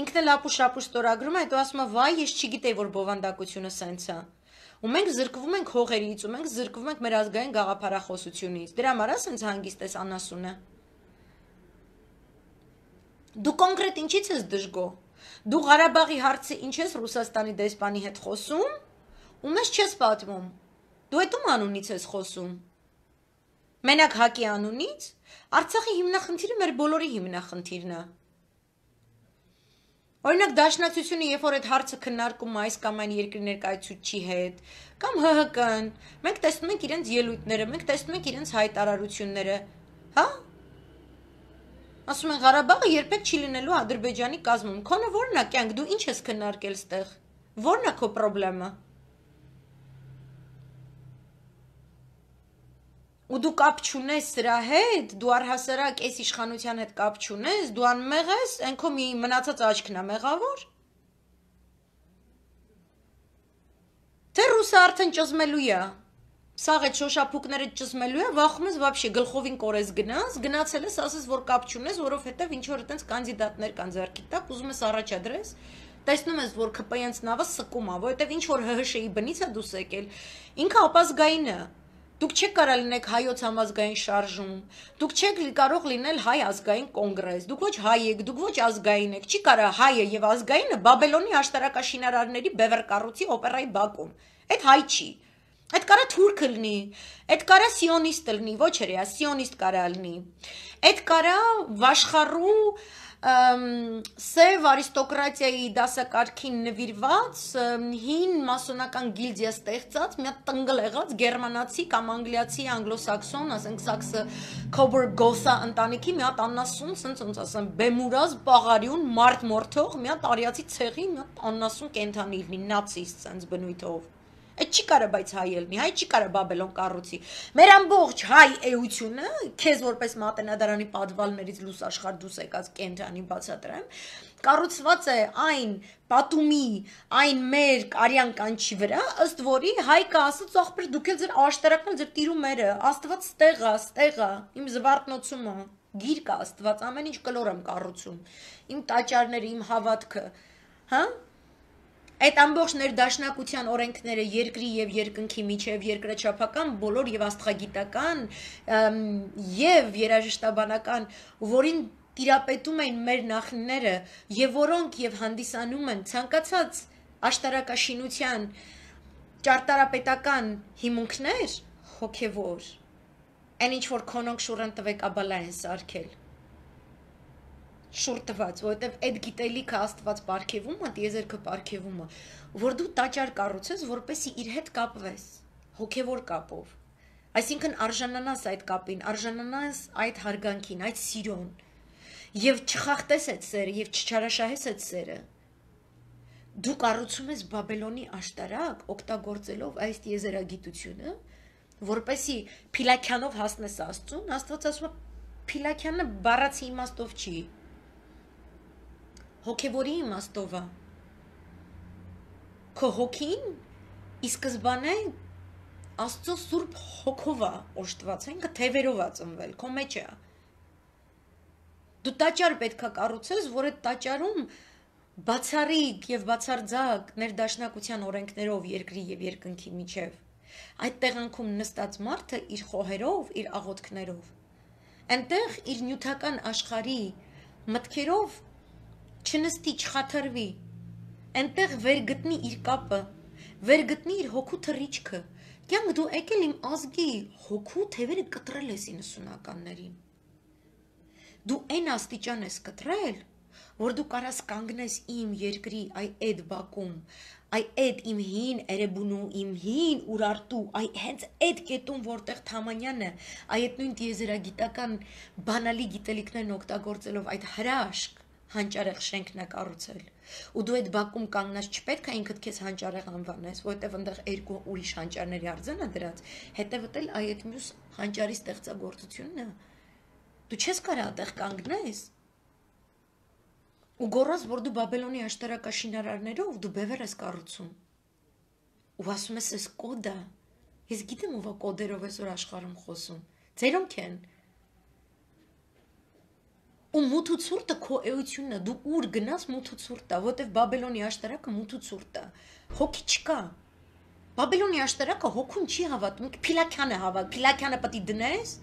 ինքն էլ ապուշ-ապուշ ստորագրում է, հետո ասում է՝ «Վայ, ես չգիտեի, որ բովանդակությունը սենց է» ու մենք զրկվում ենք հողերից ու մենք զրկվում ենք մեր ազգային գաղափարախոսությունից։ Դրա համար է սենց հանգիստ էս անասունը։ Դու կոնկրետ ինչից ես դժգո։ Դու Ղարաբաղի հարցը ինչ ես Ռուսաստանի դեսպանի հետ խոսում, ու մեզ չես պատմում։ Դու այդ ում անունից ես խոսում։ Մենակ հակի անունից Արցախի հիմնախնդիրը մեր բոլորի հիմնախնդիրն է։ Օրինակ դաշնակցությունը, երբ որ այդ հարցը քննարկում է այս կամ այն երկրի ներկայացուցիչի հետ, կամ ՀՀԿ-ն, մենք տեսնում ենք իրենց ելույթները, մենք տեսնում ենք իրենց հայտարարությունները, հա? Ասում են Ղարաբաղը երբեք չի լինելու Ադրբեջանի կազմում։ Քոնը ո՞րն է կյանք, դու ի՞նչ ես քննարկել ստեղ։ Ո՞րն է քո խնդրը։ ու դու կապ չունես սրա հետ, դու առհասարակ այս իշխանության հետ կապ չունես, դու անմեղ ես, ենքո մի մնացած աչքն է մեղավոր։ Թե դե ռուսը արդեն ճզմելու է։ Սաղ այդ շոշափուկները ճզմելու է, վախում ես բաբշի գլխովին կորես գնաս, գնացել ես, ասես որ կապ չունես, որովհետև ինչ որ այտենց կանդիդատներ կան ձեռքի տակ, ուզում ես առաջադրես, տեսնում ես որ ԿՊ-ից նավը սկում է, որովհետև ինչ որ ՀՀՇ-ի բնից է դուս եկել։ Ինքը ապազգային է, Դուք չեք կարա լինեք հայոց համազգային շարժում, դուք չեք կարող լինել հայ ազգային կոնգրես, դուք ոչ հայ եք, դուք ոչ ազգային եք, չի կարա հայը եւ ազգայինը Բաբելոնի աշտարակաշինարարների բևեռկառուցի օպերայի բակում։ Այդ հայ չի։ Այդ կարա թուրքը լինի, այդ կարա սիոնիստ լինի, ոչ հրեա, սիոնիստ կարա լինի։ Այդ կարա վաշխառու սև արիստոկրատիայի դասակարգին նվիրված հին մասոնական գիլդիա ստեղծած մի հատ տնգլեղած գերմանացի կամ անգլիացի անգլոսաքսոն, ասենք սաքսը Cobber Gotha ընտանիքի մի հատ աննասուն, ցնց ոնց ասեմ, բեմուրազ պաղարյուն մարդ մորթող մի հատ արիացի ցեղի մի հատ աննասուն կենթանի նացիստ, ցնց բնույթով Այդ չի կարա բայց հայ ելնի, հայ չի կարա Բաբելոն կառուցի։ Մեր ամբողջ հայ էությունը, քեզ որպես մատենադարանի падվալներից լույս աշխարհ դուս եկած կենթանի բացատրեմ, կառուցված է այն պատումի, այն մեր արյան կանչի վրա, ըստ որի հայկը ասաց ախպեր դուք էլ ձեր աշտարակն ձեր տիրումերը, աստված ստեղ է, ստեղ է, իմ զվարթնոցումը, գիրկը աստված, ամեն ինչ կլոր եմ կառուցում։ Իմ տաճարները, իմ հավատքը, հա՞, Այդ ամբողջ ներդաշնակության օրենքները երկրի եւ երկնքի միջև երկրաչափական բոլոր եւ աստղագիտական եւ երաժշտաբանական, որին տիրապետում են մեր նախնիները եւ որոնք եւ հանդիսանում են ցանկացած աշտարակաշինության ճարտարապետական հիմունքներ հոգեվոր այն ինչ որ քոնոնք շուրեն տվեք, ապա լա են սարքել շորտված, որովհետև այդ գիտելիքը Աստված ապարգևումը, դիեզերքը ապարգևումը, որ դու տաճար կառուցես, որպեսի իր հետ կապվես, հոգևոր կապով։ Այսինքն արժանանաս այդ կապին, արժանանաս այդ հարգանքին, այդ սիրուն։ Եվ չխախտես այդ սերը, եւ չչարաշահես այդ սերը։ Դու կառուցում ես Բաբելոնի աշտարակ, օգտագործելով այս դիեզերագիտությունը, որպեսի Փիլակյանով հասնես Աստծուն, Աստված ասում է Փիլակյանը բառացի իմաստով չի հոգևորի իմաստով է քո հոգին ի սկզբանե Աստծո Սուրբ հոգով է օժտված, ինքը թևերով է ծնվել, քո մեջ է։ Դու տաճար պետքա կառուցես, որ այդ տաճարում բացառիկ եւ բացարձակ ներդաշնակության օրենքներով երկրի եւ երկնքի միջև այդ տեղանքում նստած մարդը իր խոհերով, իր աղոթքներով այնտեղ իր նյութական աշխարի մտքերով չնստի, չխաթարվի, այնտեղ վեր գտնի իր կապը, վեր գտնի իր հոգու թռիչքը։ Կյանք դու եկել իմ ազգի հոգու թևերը կտրել ես 90-ականներին։ Դու այն աստիճան ես կտրել, որ դու կարաս կանգնես իմ երկրի այ այդ բակում, այ այդ իմ հին Էրեբունու, իմ հին Ուրարտու, այ հենց այդ կետում, որտեղ Թամանյանը, այ այդ նույն դիեզերագիտական բանալի գիտելիքներն օգտագործելով այդ հրաշք հանճարեղ շենքն է կառուցել։ Ու դու այդ բակում կանգնած չպետք է ինքդ քեզ հանճարեղ անվանես, որովհետև այնտեղ երկու ուրիշ հանճարների արձան է դրած, հետևդ էլ այ այդ մյուս հանճարի ստեղծագործությունն է։ Դու չես կարող այդտեղ կանգնես։ Ու գորած, որ դու Բաբելոնի աշտարակաշինարարներով դու բևեր ես կառուցում։ Ու ասում ես, «Էս կոդա»։ Ես գիտեմ ով է կոդերով այսօր աշխարհում խոսում։ Ձերոնք են, ու մութու ցուրտը քո էությունն է դու ուր գնաս մութու ցուրտը որտեվ բաբելոնի աշտարակը մութու ցուրտը հոգի չկա բաբելոնի աշտարակը հոգուն չի հավատում փիլակյանը հավատ փիլակյանը պետք է դնես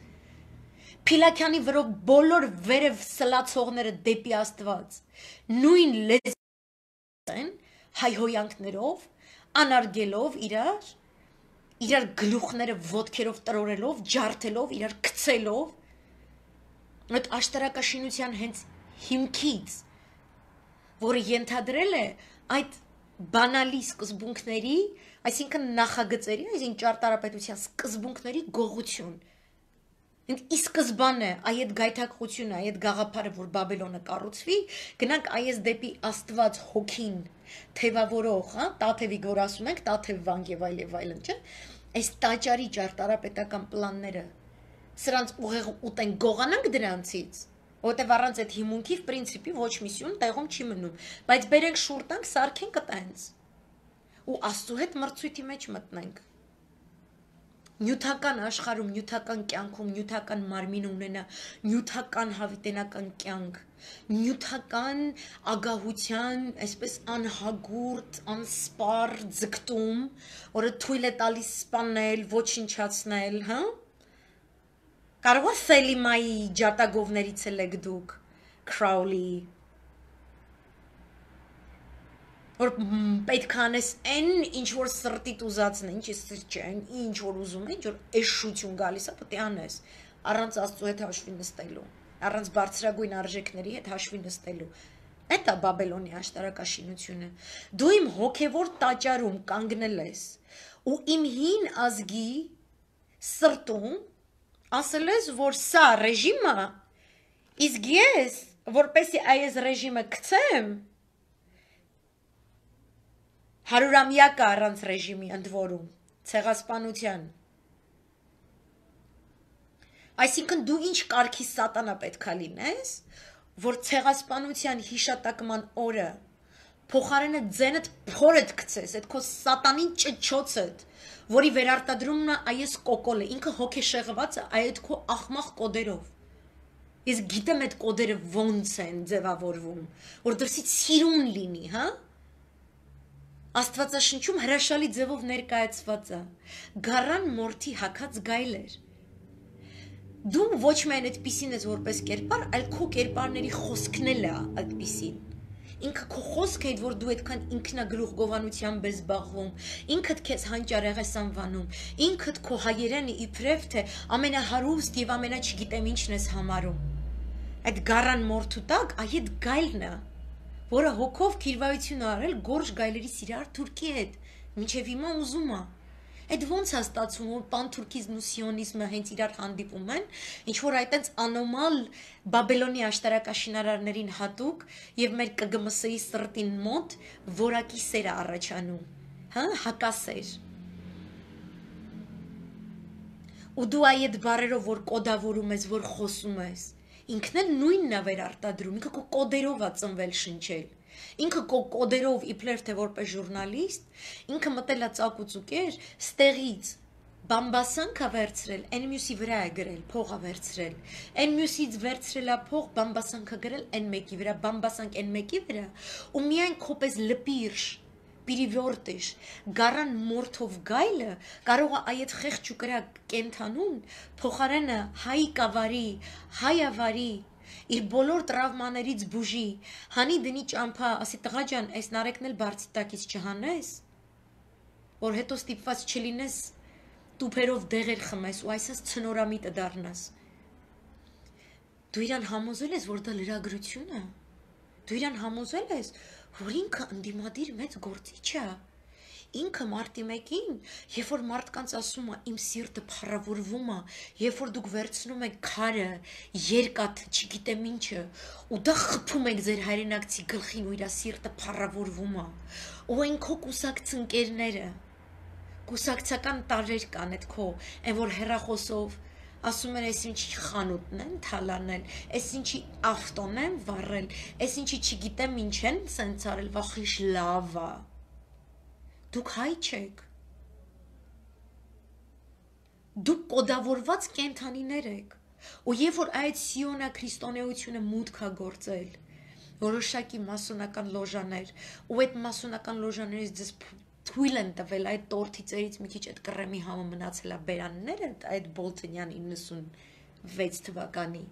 Փիլակյանի վրով բոլոր վերև սլացողները դեպի Աստված նույն լեզեն հայհոյանքներով, անարգելով իրար, իրար գլուխները ոտքերով տրորելով, ջարդելով, իրար գցելով, այդ աշտարակաշինության հենց հիմքից, որը ենթադրել է այդ բանալի սկզբունքների, այսինքն նախագծերի, այսինքն ճարտարապետության սկզբունքների գողություն։ Ինք ի սկզբանե այդ գայթակղությունը, այդ գաղափարը, որ Բաբելոնը կառուցվի, գնանք այս դեպի Աստված հոգին թևավորող, հա, Տաթևի գոր ասում ենք, Տաթև վանք եւ այլ եւ այլն, չէ՞։ Այս տաճարի ճարտարապետական պլանները սրանց ուղեղ ուտեն գողանանք դրանցից որտեվ առանց այդ հիմունքի principi ոչ մի սյուն տեղում չի մնում բայց բերենք շուրտանք սարքենք այտենց ու աստծու հետ մրցույթի մեջ մտնենք նյութական աշխարհում, նյութական կյանքում, նյութական մարմին ունենա, նյութական հավիտենական կյանք, նյութական ագահության, այսպես անհագուրտ, անսպար ձգտում, որը թույլ է տալիս սպանել, ոչնչացնել, հա՞? Կարող է Սելիմայի ջատագովներից էլ եք դուք, Crowley որ պետք է անես այն ինչ որ սրտիդ ուզածն է, ինչ սիր չեն, ինչ որ ուզում են, ինչ որ էշություն գալիս է, պետք է անես առանց Աստծո հետ հաշվի նստելու, առանց բարձրագույն արժեքների հետ հաշվի նստելու։ Այդ է Բաբելոնի աշտարակաշինությունը։ Դու իմ հոգևոր տաճարում կանգնել ես ու իմ հին ազգի սրտում ասել ես, որ սա ռեժիմը իսկ ես, որպեսի այս ռեժիմը գցեմ, հարյուրամյակը առանց ռեժիմի ընդ որում, ցեղասպանության։ Այսինքն դու ինչ կարքի սատանա պետքա լինես, որ ցեղասպանության հիշատակման օրը փոխարենը ձենդ փորդ գցես, այդ քո սատանին ճճոցդ, որի վերարտադրումն է այս կոկոլը, ինքը հոգեշեղված է այդ քո ախմախ կոդերով։ Իսկ գիտեմ այդ կոդերը ոնց են ձևավորվում, որ դրսից սիրուն լինի, հա՞։ Աստվածաշնչում հրաշալի ձևով ներկայացված է։ Գառան մորթի հակած գայլեր։ Դու ոչ միայն այդպիսին ես որպես կերպար, այլ քո կերպարների խոսքն էլ է այդպիսին ինքը քո խոսքը այդ որ դու այդքան ինքնագրուխ գովանությամբ ես զբաղվում ինքդ քեզ հանճարեղ ես անվանում ինքդ քո հայերենը իբրև թե ամենահարուստ եւ ամենա չգիտեմ ինչն ես համարում այդ գառան մորթու տակ այ այդ գայլն է որը հոգով քիրվայություն արել գորշ գայլերի սիրար թուրքի հետ ինչեւ հիմա ուզում է Այդ ո՞նց է ստացվում, որ պանթուրքիզմն ու սիոնիզմը հենց իրար հանդիպում են, ինչ որ այտենց անոմալ Բաբելոնի աշտարակաշինարարներին հատուկ եւ մեր ԿԳՄՍ-ի սրտին մոտ որակի սեր է առաջանում։ Հա, հակասեր։ ու դու այ այդ բարերով որ կոդավորում ես, որ խոսում ես, ինքն էլ նույնն է վերարտադրում, ինքը քո կոդերով է ծնվել շնչել ինքը կոդերով իբրև թե որպես ժուրնալիստ, ինքը մտել է ցակուցուկեր, ստեղից բամբասանքա վերցրել, այն մյուսի վրա է գրել, փողա վերցրել։ Այն մյուսից վերցրել է փող, բամբասանքա գրել այն մեկի վրա, բամբասանք այն մեկի վրա, ու միայն քոպես լպիրշ պիրիվորտիշ, գարան մորթով գայլը կարող է այդ խեղճ ու կրակ կենթանուն փոխարենը հայ կավարի, հայ ավարի, իր բոլոր տրավմաներից բուժի, հանի դնի ճամփա, ասի տղա ջան, այս նարեկն էլ բարձի տակից չհանես, որ հետո ստիպված չլինես տուփերով դեղեր խմես ու այսպես ցնորամիտը դառնաս։ Դու իրան համոզել ես, որ դա լրագրություն է։ Դու իրան համոզել ես, որ ինքը ընդդիմադիր մեծ գործիչ է ինքը մարտի 1-ին, երբ որ մարդկանց ասում է իմ սիրտը փառավորվում է, երբ որ դուք վերցնում եք քարը, երկաթ, չգիտեմ ինչը, ու դա խփում եք ձեր հայրենակցի գլխին ու իր սիրտը փառավորվում է, ու այն քո կուսակց ընկերները, կուսակցական տարեր կան այդ քո, այն որ հերախոսով ասում են այսինչի խանութն են թալանել, այսինչի ավտոն են վառել, այսինչի չգիտեմ ինչ են սենց արել, վախիշ լավա։ լավ Դուք հայ չեք։ Դուք կոդավորված կենթանիներ եք։ Ու երբ որ այդ սիոնա քրիստոնեությունը մուտքա գործել, որոշակի մասոնական լոժաներ, ու այդ մասոնական լոժաներից դες թույլ են տվել այդ տորթի ծերից մի քիչ այդ կրեմի համը մնացել է բերանները այդ Բոլտոնյան 96 թվականի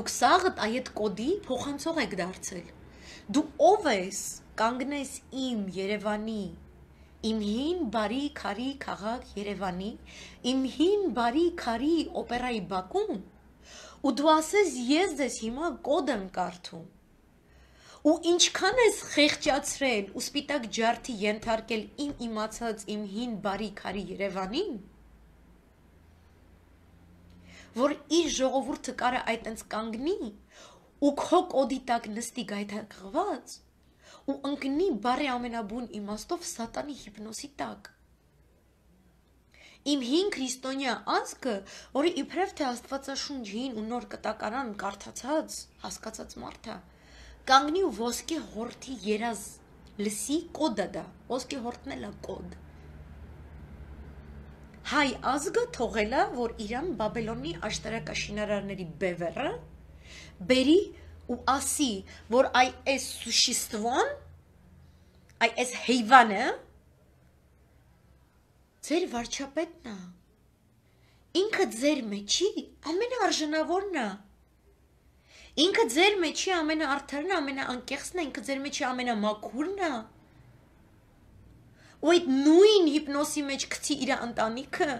դուք սաղդ այդ կոդի փոխանցող եք դարձել դու ով ես կանգնես իմ Երևանի իմ հին բարի քարի քաղաք Երևանի, իմ հին բարի քարի օպերայի Բաքուն, ու դու ասես ես դες հիմա կոդ եմ կարդում։ Ու ինչքան ես խեղճացրել ու սպիտակ ջարդի ենթարկել իմ իմացած իմ հին բարի քարի Երևանին, որ իր ժողովուրդը կարա այտենց կանգնի ու քո կոդի տակ նստի գայթակղված, ու ընկնի բարի ամենաբուն իմաստով սատանի հիպնոսի տակ։ Իմ 5 քրիստոնյա անձը, որը իբրև թե Աստվածաշունչ հին ու նոր կտակարան կարդացած, հասկացած մարդա, կանգնի ու ոսկե հորթի երազ լսի կոդը դա, ոսկե հորթնելա կոդ։ Հայ ազգը թողելա, որ իրան Բաբելոնի աշտարակաշինարարների բևեռը բերի ու ասի, որ այ այս սուշիստվոն, այ այս հեյվանը ձեր վարչապետն է։ Ինքը ձեր մեջի ամենաարժանավորն է։ Ինքը ձեր մեջի ամենաարթերն է, ամենաանկեղծն է, ինքը ձեր մեջի ամենամաքուրն է։ Ու այդ նույն հիպնոսի մեջ գցի իր ընտանիքը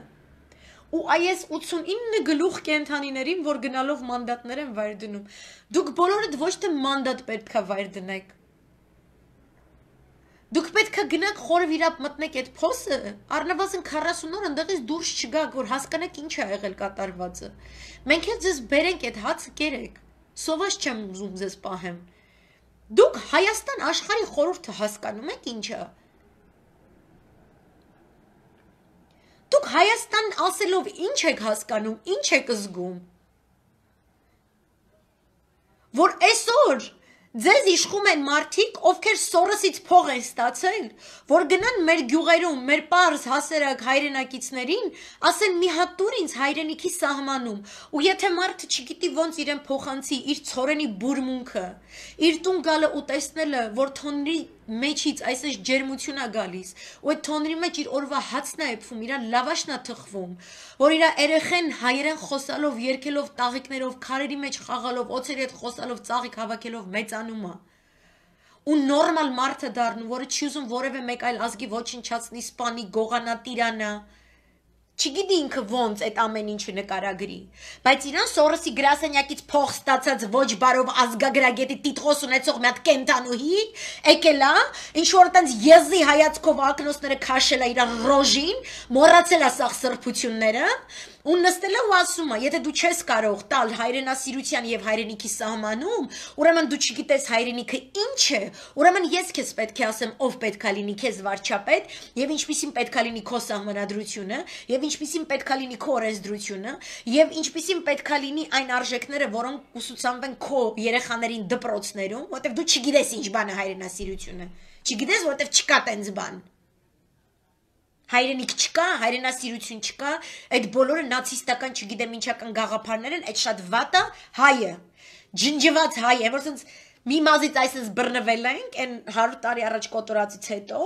ու այս 89 գլուխ կենթանիներին, որ գնալով մանդատներ են վայր դնում։ Դուք բոլորդ ոչ թե մանդատ պետքա վայր դնեք։ Դուք պետքա գնաք խորվիրապ մտնեք այդ փոսը, առնվազն 40 օր ընդդեղից դուրս չգաք, որ հասկանաք ինչ է եղել կատարվածը։ Մենք էլ ձեզ բերենք այդ հացը կերեք։ Սովաշ չեմ ուզում ձեզ պահեմ։ Դուք Հայաստան աշխարհի խորհուրդը հասկանում եք ինչա։ է Դուք Հայաստան ասելով ինչ եք հասկանում, ինչ եք զգում։ Որ այսօր Ձեզ իշխում են մարդիկ, ովքեր Սորոսից փող են ստացել, որ գնան մեր գյուղերում, մեր པարզ հասարակ հայրենակիցներին, ասեն մի հատ տուր ինձ հայրենիքի սահմանում, ու եթե մարդը չգիտի ոնց իրեն փոխանցի իր ցորենի բուրմունքը, իր տուն գալը ու տեսնելը, որ թոնրի մեջից այսպես ջերմություն է գալիս ու այդ թոնրի մեջ իր օրվա հացն է եփվում իր լավաշն է թխվում որ իր երեխեն հայերեն խոսալով երկելով տաղիկներով քարերի մեջ խաղալով օծերի հետ խոսալով ծաղիկ հավաքելով մեծանում է ու նորմալ մարդը դառնում որը չի ուզում որևէ մեկ այլ ազգի ոչնչացնի սպանի գողանա տիրանա չգիտի ինքը ոնց այդ ամեն ինչը նկարագրի։ Բայց իրան Սորոսի գրասենյակից փող ստացած ոչ բարով ազգագրագետի տիտղոս ունեցող մի հատ կենտանուհի եկել է, ինչ որ տենց եզի հայացքով ակնոցները քաշել է իրան ռոժին, մոռացել է սաղ սրբությունները ու նստել է ու ասում է, եթե դու չես կարող տալ հայրենասիրության եւ հայրենիքի սահմանում, ուրեմն դու չգիտես հայրենիքը ինչ է, ուրեմն ես քեզ պետք է ասեմ, ով պետք է լինի քեզ վարչապետ եւ ինչպեսին պետք է լինի քո սահմանադրությունը եւ ինչպեսին պետք է լինի քո օրենսդրությունը եւ ինչպեսին պետք է լինի այն արժեքները, որոնք ուսուցանվեն քո երեխաներին դպրոցներում, որտեղ դու չգիտես ինչ բան է հայրենասիրությունը։ Չգիտես, որտեղ չկա տենց բան հայրենիք չկա, հայրենասիրություն չկա, այդ բոլորը նացիստական, չգիտեմ, ինչական գաղափարներ են, այդ շատ վատը հայը, ջնջված հայը, որ ցենց մի մազից այսպես բռնվել ենք, այն 100 տարի առաջ կոտորածից հետո,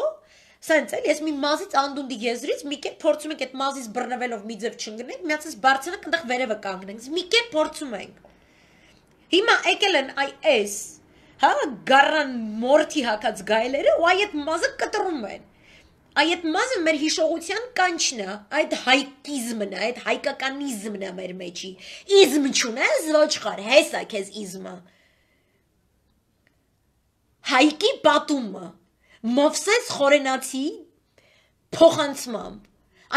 Սենց էլ ես մի մազից անդունդի եզրից մի կերպ փորձում ենք այդ մազից բռնվելով մի ձև չընկնենք, միացած բարձրանք այնտեղ վերևը կանգնենք, մի կերպ փորձում ենք։ Հիմա եկել են այ էս, հա, գարան մորթի հակած գայլերը ու այ այդ մազը կտրում են այդ մազը մեր հիշողության կանչն է, այդ հայկիզմն է, այդ հայկականիզմն է մեր մեջի։ Իզմ չունես, ոչխար, հեսա քեզ իզմը։ Հայկի պատումը Մովսես Խորենացի փոխանցմամբ։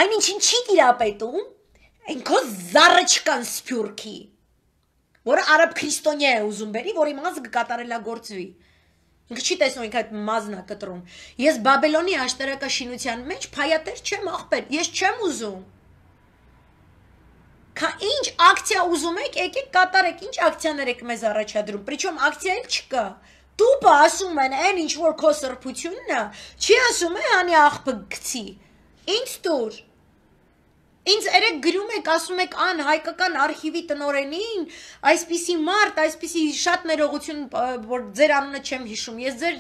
Այնինչին չի տիրապետում, այնքո զառը չկան սփյուրքի, որը արաբ քրիստոնյա է ուզում բերի, որի մազը կկատարելագործվի։ որ Ինքը չի տեսնում ինքը այդ մազն է կտրում։ Ես Բաբելոնի աշտարակաշինության մեջ փայատեր չեմ ախպեր, ես չեմ ուզում։ Կա ինչ ակցիա ուզում եք, եկեք կատարեք, ինչ ակցիաներ եք մեզ առաջադրում։ Причем ակցիա էլ չկա։ Դուպը ասում են, այն ինչ որ քո սրբությունն է, չի ասում է, անի աղբը գցի։ Ինչ դուր Ինձ երեք գրում եք, ասում եք ան հայկական արխիվի տնորենին, այսպիսի մարդ, այսպիսի շատ ներողություն, որ ձեր անունը չեմ հիշում։ Ես ձեր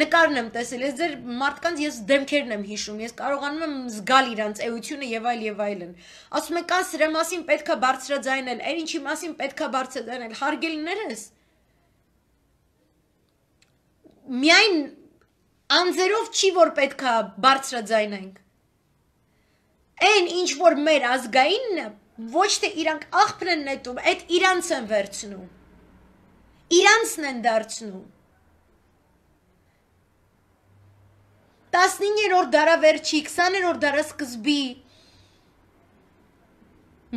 նկարն եմ տեսել, ես ձեր մարդկանց ես դեմքերն եմ հիշում, ես կարողանում եմ զգալ իրանց էությունը եւ այլ եւ այլն։ Ասում եք, «Ան սրա մասին պետքա բարձրաձայնել, այն ինչի մասին պետքա բարձրաձայնել»։ Հարգելիներս։ Միայն անձերով չի որ պետքա բարձրաձայնենք այն ինչ որ մեր ազգայինն է, ոչ թե իրանք աղբն են նետում, այդ իրանց են վերցնում։ Իրանցն են դարձնում։ 19-րդ դարավերջի, 20-րդ դարասկզբի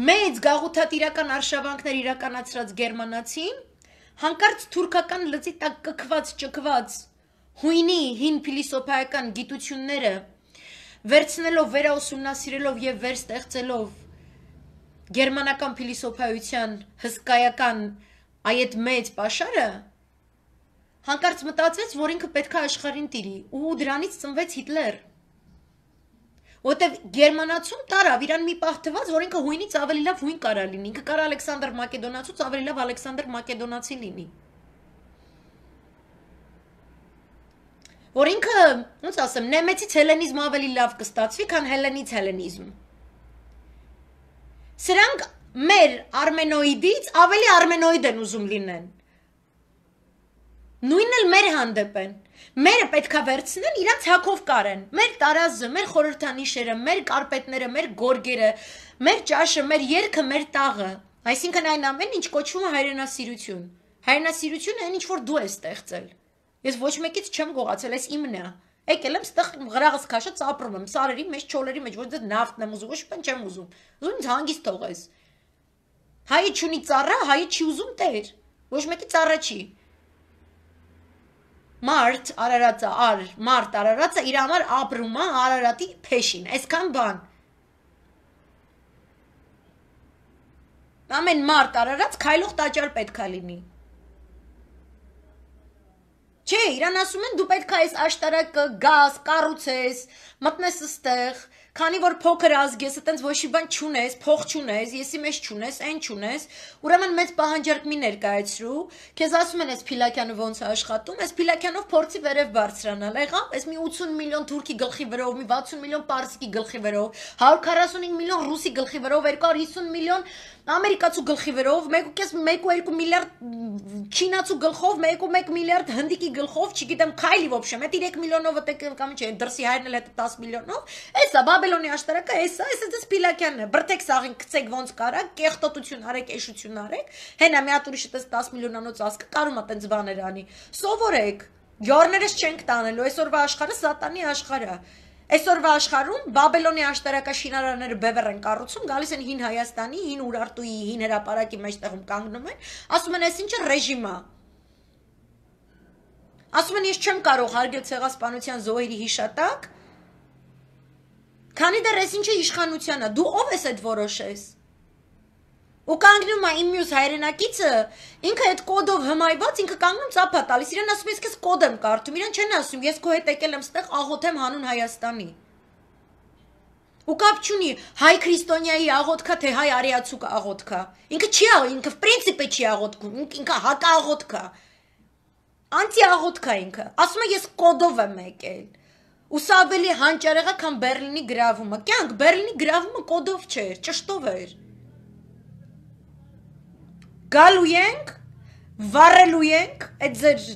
մեծ գաղութատիրական արշավանքներ իրականացրած գերմանացին հանկարծ թուրքական լծի տակ կքված, ճկված հույնի հին փիլիսոփայական գիտությունները վերցնելով, վերաուսումնասիրելով եւ վերստեղծելով գերմանական փիլիսոփայության հսկայական այդ մեծ pašարը հանկարծ մտածեց, որ ինքը պետքա աշխարհին տիրի ու դրանից ծնվեց Հիտլեր։ Որտեւ Գերմանացուն տարավ իրան մի պահ թված, որ ինքը հույնից ավելի լավ հույն կարա լինի, ինքը կարա Ալեքսանդր Մակեդոնացուց ավելի լավ Ալեքսանդր Մակեդոնացի լինի։ որ ինքը, ոնց ասեմ, նեմեցից հելենիզմ ավելի լավ կստացվի, քան հելենից հելենիզմ։ Սրանք մեր արմենոիդից ավելի արմենոիդ են ուզում լինեն։ Նույնն էլ մեր հանդեպ են։ Մերը պետքա վերցնեն, իրանց հակով կարեն։ Մեր տարազը, մեր խորհրդանիշերը, մեր կարպետները, մեր գորգերը, մեր ճաշը, մեր երկը, մեր տաղը։ Այսինքն այն ամենն ինչ կոչվում է հայրենասիրություն։ Հայրենասիրությունը այն ինչ որ դու ես ստեղծել։ Ես ոչ մեկից չեմ գողացել, ես իմն է։ Եկել եմ ստեղ գրաղս քաշած ապրում եմ, սարերի մեջ, չոլերի մեջ, ոչ դե նավթն եմ ուզում, ոչ պեն չեմ ուզում։ Ուզում ինձ հանգիստ թողես։ Հայի չունի ծառա, հայի չի ուզում տեր։ Ոչ մեկի ծառա չի։ Մարտ Արարածը, ար, Մարտ Արարածը իր համար ապրում է Արարատի փեշին։ Այսքան բան։ Ամեն մարտ Արարած քայլող տաճար պետքա լինի։ Չէ, իրան ասում են դու պետք է այս աշտարակը գաս, կառուցես, մտնես ստեղ, քանի որ փոքր ազգ ես, այտենց ոչ մի բան չունես, փող չունես, եսի մեջ չունես, այն չունես, ուրեմն մեծ պահանջարկ մի ներկայացրու, քեզ ասում են, այս Փիլակյանը ոնց է աշխատում, այս Փիլակյանով փորձի վերև բարձրանալ, եղավ, այս մի 80 միլիոն թուրքի գլխի վրով, մի 60 միլիոն պարսիկի գլխի վրով, 145 միլիոն ռուսի գլխի վրով, 250 միլիոն ամերիկացու գլխի վրով 1.5 1.2 միլիարդ չինացու գլխով 1.1 միլիարդ հնդիկի գլխով, չգիտեմ, Քայլի ոբշեմ, այդ 3 միլիոնով է կամ չէ, դրսի հայրն էլ հետը 10 միլիոնով, էսա Բաբելոնի աշտարակը, էսա, էսա դից Պիլակյանն է, բրտեք սաղին գցեք ոնց կարա, կեղտոտություն արեք, էշություն արեք, հենա մի հատ ուրիշը տես 10 միլիոնանոց ասկը կարում է տենց բաներ անի։ Սովորեք, յորներս չենք տանելու, այսօրվա աշխարհը սատանի աշխարհ է։ աշխարը, Այսօրվա աշխարհում Բաբելոնի աշտարակաշինարարները բևեռ են կառուցում, գալիս են հին Հայաստանի, հին Ուրարտուի, հին հրապարակի մեջտեղում կանգնում են, ասում են, «Այս ինչը ռեժիմ է»։ Ասում են, «Ես չեմ կարող հարգել ցեղասպանության զոհերի հիշատակ»։ Քանի դեռ այս ինչը իշխանության է, դու ով ես այդ որոշես ու կանգնում է իմ մյուս հայրենակիցը, ինքը այդ կոդով հմայված, ինքը կանգնում ծափա տալիս, իրեն ասում ես քեզ կոդ եմ կարդում, իրեն չեն ասում, ես քո հետ եկել եմ ստեղ աղոթեմ հանուն Հայաստանի։ Ու կապ չունի հայ քրիստոնյայի աղոթքա թե հայ արիացու աղոթքա։ Ինքը չի աղ, ինքը պրինցիպը չի աղոթքում, ինքը հակա աղոթքա։ Անտի աղոթքա ինքը։ Ասում է ես կոդով եմ եկել։ Ու սա ավելի հանճարեղ է, քան Բերլինի գրավումը։ Կյանք Բերլինի գրավումը կոդով չէր, ճշտով էր։ Ա, գալու ենք, վառելու ենք, այդ ձեր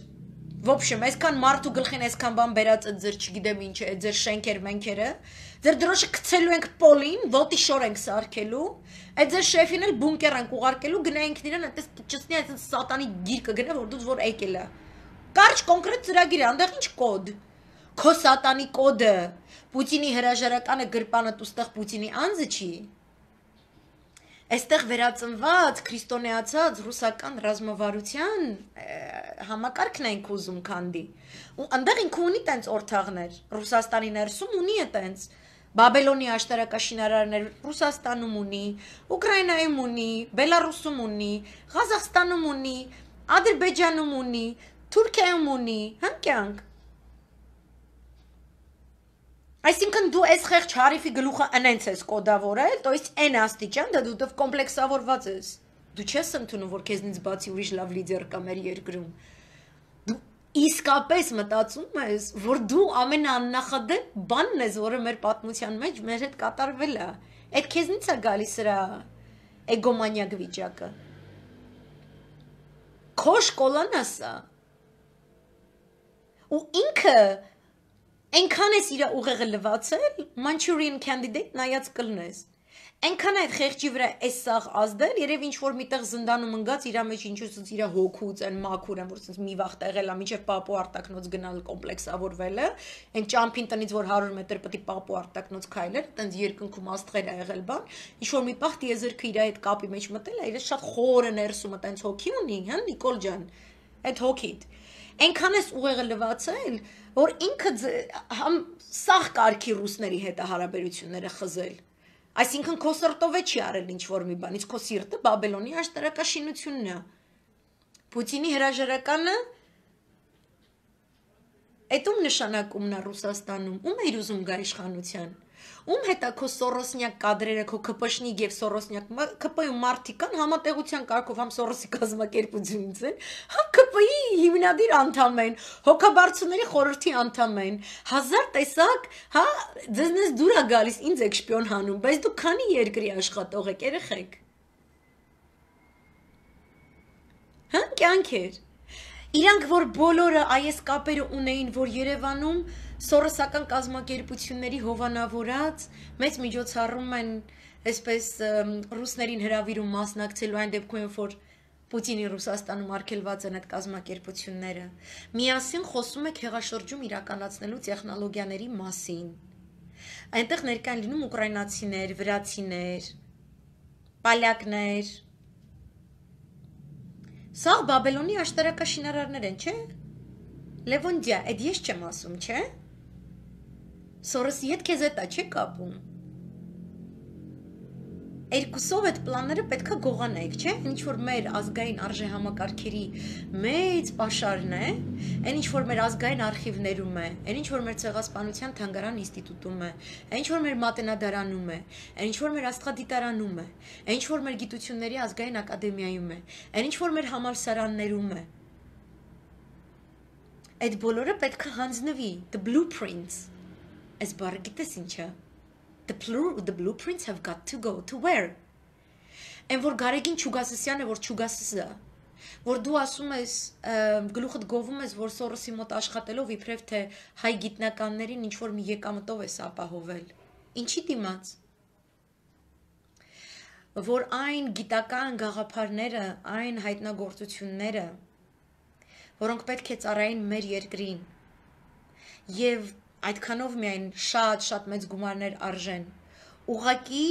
Ոբշեմ, այսքան մարդու գլխին այսքան բան բերած այդ ձեր չգիտեմ ինչ է, այդ ձեր շենքեր մենքերը։ Ձեր դրոշը գցելու ենք պոլին, ոտի շոր ենք սարքելու, այդ ձեր շեֆին էլ բունկեր ենք ուղարկելու, գնայինք իրեն այնտես ճշտնի այդ սատանի գիրկը գնա, որ դուց որ եկել է։ Կարճ կոնկրետ ծրագիր, այնտեղ ինչ կոդ։ Քո սատանի կոդը, Պուտինի հրաժարականը գրպանը դուստեղ Պուտինի անձը չի այստեղ վերածնված, քրիստոնեացած ռուսական ռազմավարության համակարգն ենք ուզում քանդի։ Ու այնտեղ ինքը ունի տենց օրթաղներ։ Ռուսաստանի ներսում ունի է տենց։ Բաբելոնի աշտարակաշինարարներ Ռուսաստանում ունի, Ուկրաինայում ունի, Բելարուսում ունի, Ղազախստանում ունի, Ադրբեջանում ունի, Թուրքիայում ունի, հնկյանք։ Այսինքն դու այս խեղճ հարիֆի գլուխը ընենց ես կոդավորել, то есть այն աստիճան, դա դու կոմպլեքսավորված ես։ Դու չես ընդունում, որ քեզնից բացի ուրիշ լավ լիդեր կա մեր երկրում։ Դու իսկապես մտածում ես, որ դու ամենաաննախադեպ բանն ես, որը մեր պատմության մեջ մեր հետ կատարվել է։ Այդ քեզնից է գալիս սրա էգոմանիակ վիճակը։ Քո շկոլան ասա։ Ու ինքը Այնքան էս իր ուղեղը լվացել, Manchurian candidate նայած կլնես։ Այնքան այդ խեղճի վրա էս սաղ ազդել, երև ինչ որ միտեղ զնդանում ընկած իր մեջ ինչու՞ց իր հոգուց են մաքուր են, որ ցենց մի վախ տեղել է, միջև պապու արտակնոց գնալ կոմպլեքսավորվելը, այն ճամփին տնից որ 100 մետր պետք է պապու արտակնոց քայլեր, տենց երկնքում աստղեր ա եղել բան, ինչ որ մի պահ դիեզերքը իր այդ կապի մեջ մտել է, իր շատ խորը ներսումը տենց հոգի ունի, հա Նիկոլ ջան, այդ հոգիդ։ Այնքան էս ուղեղը լվացել, որ ինքը համ սախ կարքի ռուսների հետ հարաբերությունները խզել այսինքն քո սրտով է չի արել ինչ որ մի բան իսկ քո սիրտը բաբելոնի աշտարակաշինությունն է Պուտինի հրաժարականը Էդում նշանակումն է Ռուսաստանում։ Ում էր ուզում գա իշխանության ում հետ է քո Սորոսնյակ կադրերը, քո Քփշնիկ եւ Սորոսնյակ ԿՊ-ի մարդիկ կան համատեղության կարգով համ Սորոսի կազմակերպությունից են, հա ԿՊ-ի հիմնադիր անդամ են, հոգաբարձուների խորհրդի անդամ են։ Հազար տեսակ, հա, ձեզնից դուր է գալիս, ինձ եք շպիոն հանում, բայց դուք քանի երկրի աշխատող եք, երեխեք։ Հա, կյանք էր։ Իրանք որ բոլորը այս կապերը ունեին, որ Երևանում սորոսական կազմակերպությունների հովանավորած մեծ միջոցառում են այսպես ռուսներին հրավիրում մասնակցելու այն դեպքում, որ Պուտինի Ռուսաստանում արգելված են այդ կազմակերպությունները։ Միասին խոսում եք հեղաշրջում իրականացնելու տեխնոլոգիաների մասին։ Այնտեղ ներկա են լինում ուկրաինացիներ, վրացիներ, պալյակներ։ Սա Բաբելոնի աշտարակաշինարարներ են, չէ՞։ Լևոնդիա, այդ ես չեմ ասում, չէ՞։ Սորոսի հետ քեզ էտա չէ կապում։ Երկուսով այդ պլանները պետքա գողանայք, չէ՞, ինչ որ մեր ազգային արժեհամակարգերի մեծ pašարն է, այն ինչ որ մեր ազգային արխիվներում է, այն ինչ որ մեր ցեղասպանության թանգարան ինստիտուտում է, այն ինչ որ մեր մատենադարանում է, այն ինչ որ մեր աստղադիտարանում է, այն ինչ որ մեր գիտությունների ազգային ակադեմիայում է, այն ինչ որ մեր համալսարաններում է։ Այդ բոլորը պետքա հանձնվի, the blueprints այս բառը գիտես ինչա the blue the blueprints have got to go to where այն որ Գարեգին Չուգասիսյանը որ Չուգասիսը որ դու ասում ես գլուխդ գովում ես որ Սորոսի մոտ աշխատելով իբրև թե հայ գիտնականներին ինչ որ մի եկամտով ես ապահովել ինչի դիմաց որ այն գիտական գաղափարները, այն հայտնագործությունները, որոնք պետք է ծառային մեր երկրին եւ Այդքանով միայն շատ-շատ մեծ գումարներ արժեն։ Ուղակի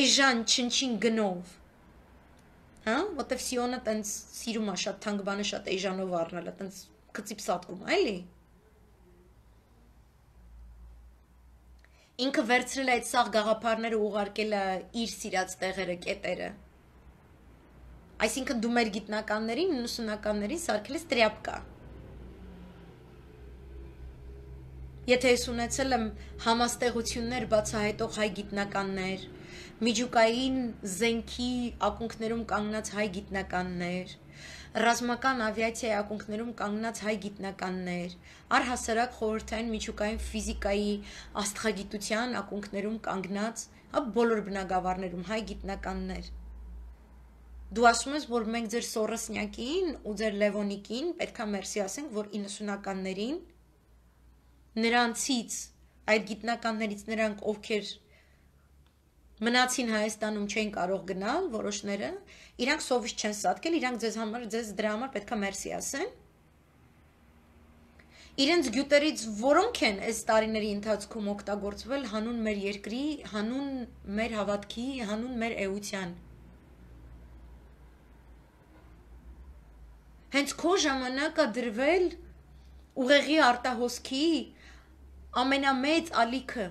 էժան չնչին գնով։ Հա, որտեվ Սիոնը տենց սիրում է շատ թանկ բանը շատ էժանով առնելը, տենց գծիպ սատկում, էլի։ Ինքը վերցրել է այդ սաղ գաղափարները ուղարկել է իր սիրած տեղերը, կետերը։ Այսինքն դու մեր գիտնականներին, 90-ականներին սարքել ես տրյապկա։ Եթե ես ունեցել եմ համաստեղություններ բացահայտող հայ գիտնականներ, միջուկային զենքի ակունքներում կանգնած հայ գիտնականներ, ռազմական ավիացիայի ակունքներում կանգնած հայ գիտնականներ, առհասարակ խորհրդային միջուկային ֆիզիկայի աստղագիտության ակունքներում կանգնած բոլոր բնագավառներում հայ գիտնականներ։ Դու ասում ես, որ մենք ձեր Սորոսնյակին ու ձեր Լևոնիկին պետքա մերսի ասենք, որ 90-ականներին նրանցից այդ գիտնականներից նրանք ովքեր մնացին Հայաստանում չեն կարող գնալ որոշները, իրանք սովից չեն սատկել, իրանք ձեզ համար ձեզ դրա համար պետքա մերսի ասեն։ Իրենց գյուտերից որոնք են այս տարիների ընթացքում օգտագործվել հանուն մեր երկրի, հանուն մեր հավատքի, հանուն մեր էության։ Հենց քո ժամանակը դրվել ուղեղի արտահոսքի, ամենամեծ ալիքը։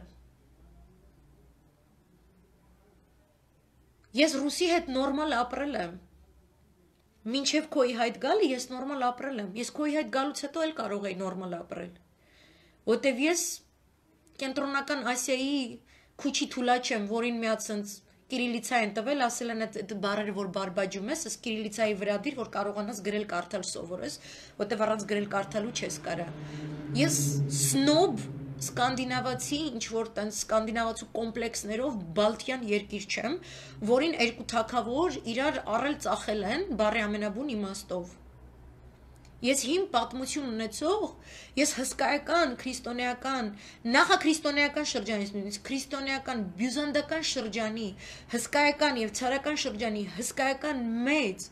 Ես ռուսի հետ նորմալ ապրել եմ։ Մինչև քոյի հայտ գալը ես նորմալ ապրել եմ։ Ես քոյի հայտ գալուց հետո էլ կարող էի նորմալ ապրել։ Որտեվ ես կենտրոնական Ասիայի քուչի թուլա չեմ, որին միա ցենց կիրիլիցա են տվել, ասել են այդ բառերը, որ բարբաջում ես, ես կիրիլիցայի վրա դիր, որ կարողանաս գրել կարդալ սովորես, որտեվ առանց գրել կարդալու չես կարա։ Ես սնոբ սկանդինավացի ինչ որ տենց սկանդինավացու կոմպլեքսներով բալթյան երկիր չեմ, որին երկու թակավոր իրար առել ծախել են բարի ամենաբուն իմաստով։ Ես հին պատմություն ունեցող, ես հսկայական, քրիստոնեական, նախաքրիստոնեական շրջանից նույնիսկ քրիստոնեական, բյուզանդական շրջանի, հսկայական եւ ցարական շրջանի, հսկայական մեծ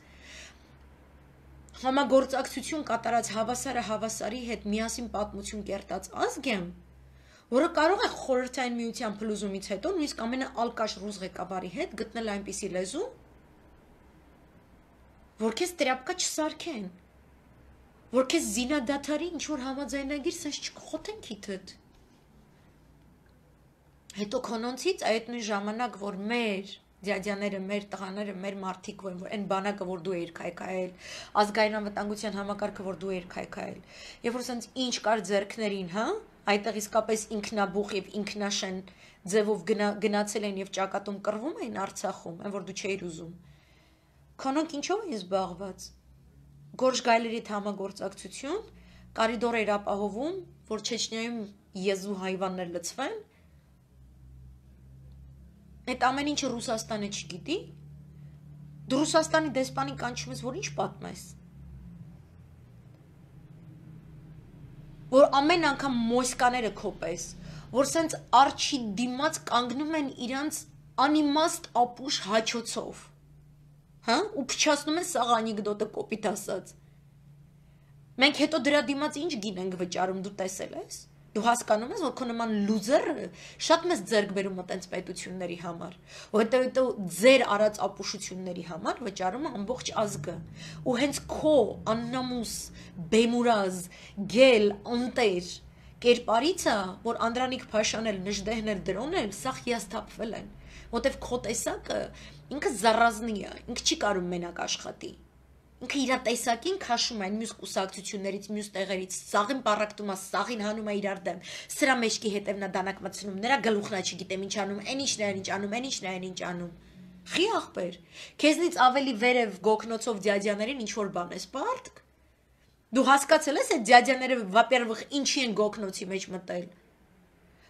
համագործակցություն կատարած հավասարը հավասարի հետ միասին պատմություն կերտած ազգ եմ, որը կարող է խորհրդային միության փլուզումից հետո նույնիսկ ամենաալկաշ ռուս ղեկավարի հետ գտնել այնպիսի լեզու, որ քեզ տրապկա չսարքեն, որ քեզ զինադաթարի ինչ որ համաձայնագիր sense չխոթեն քիթդ։ Հետո քոնոնցից այդ նույն ժամանակ, որ մեր դյադյաները, մեր տղաները, մեր մարդիկ որ այն բանակը, որ դու էիր քայքայել, ազգային անվտանգության համակարգը, որ դու էիր քայքայել, եւ որ sense ինչ կար ձերքներին, հա, այդտեղ իսկապես ինքնաբուխ եւ ինքնաշեն ձևով գնա, գնացել են եւ ճակատում կռվում էին Արցախում, այն որ դու չէիր ուզում։ Քանոնք ինչով էին զբաղված։ Գորշ գայլերի համագործակցություն, կարիդորեր ապահովում, որ Չեչնիայում Եզու հայվաններ լծվեն։ Այդ ամեն ինչը Ռուսաստանը չգիտի։ Դու Ռուսաստանի դեսպանի կանչում ես, որ ինչ պատմես։ որ ամեն անգամ մոսկաները կոպես, որ սենց արջի դիմաց կանգնում են իրանց անիմաստ ապուշ հաչոցով։ Հա, ու փչացնում են սաղ անեկդոտը կոպիտ ասած։ Մենք հետո դրա դիմաց ինչ գին ենք վճարում, դու տեսել ես։ Դու հասկանում ես, որ քո նման լուզերը շատ մեծ ձերբերում է տենց պետությունների համար, որովհետև դա ձեր արած ապուշությունների համար վճարում է ամբողջ ազգը։ Ու հենց քո աննամուս, բեմուրազ, գել, անտեր կերպարիցը, որ Անդրանիկ Փաշան էլ նժդեհն էլ դրոն էլ սա հիասթափվել են, որովհետև քո տեսակը ինքը զառազնի է, ինքը չի կարող մենակ աշխատի ինքը իր տեսակին քաշում այն մյուս կուսակցություններից, մյուս տեղերից, սաղին պարակտում է, սաղին հանում է իրար դեմ։ Սրա մեջքի հետևնա դանակ մցնում, նրա գլուխնա չգիտեմ ինչ անում, այն ինչն է, ինչ անում, այն ինչն է, ինչ անում։ Խի ախպեր, քեզնից ավելի վերև գոքնոցով դյադյաներին ինչ որ բան ես բարձք։ Դու հասկացել ես այդ դյադյաները во-первых ինչի են գոքնոցի մեջ մտել։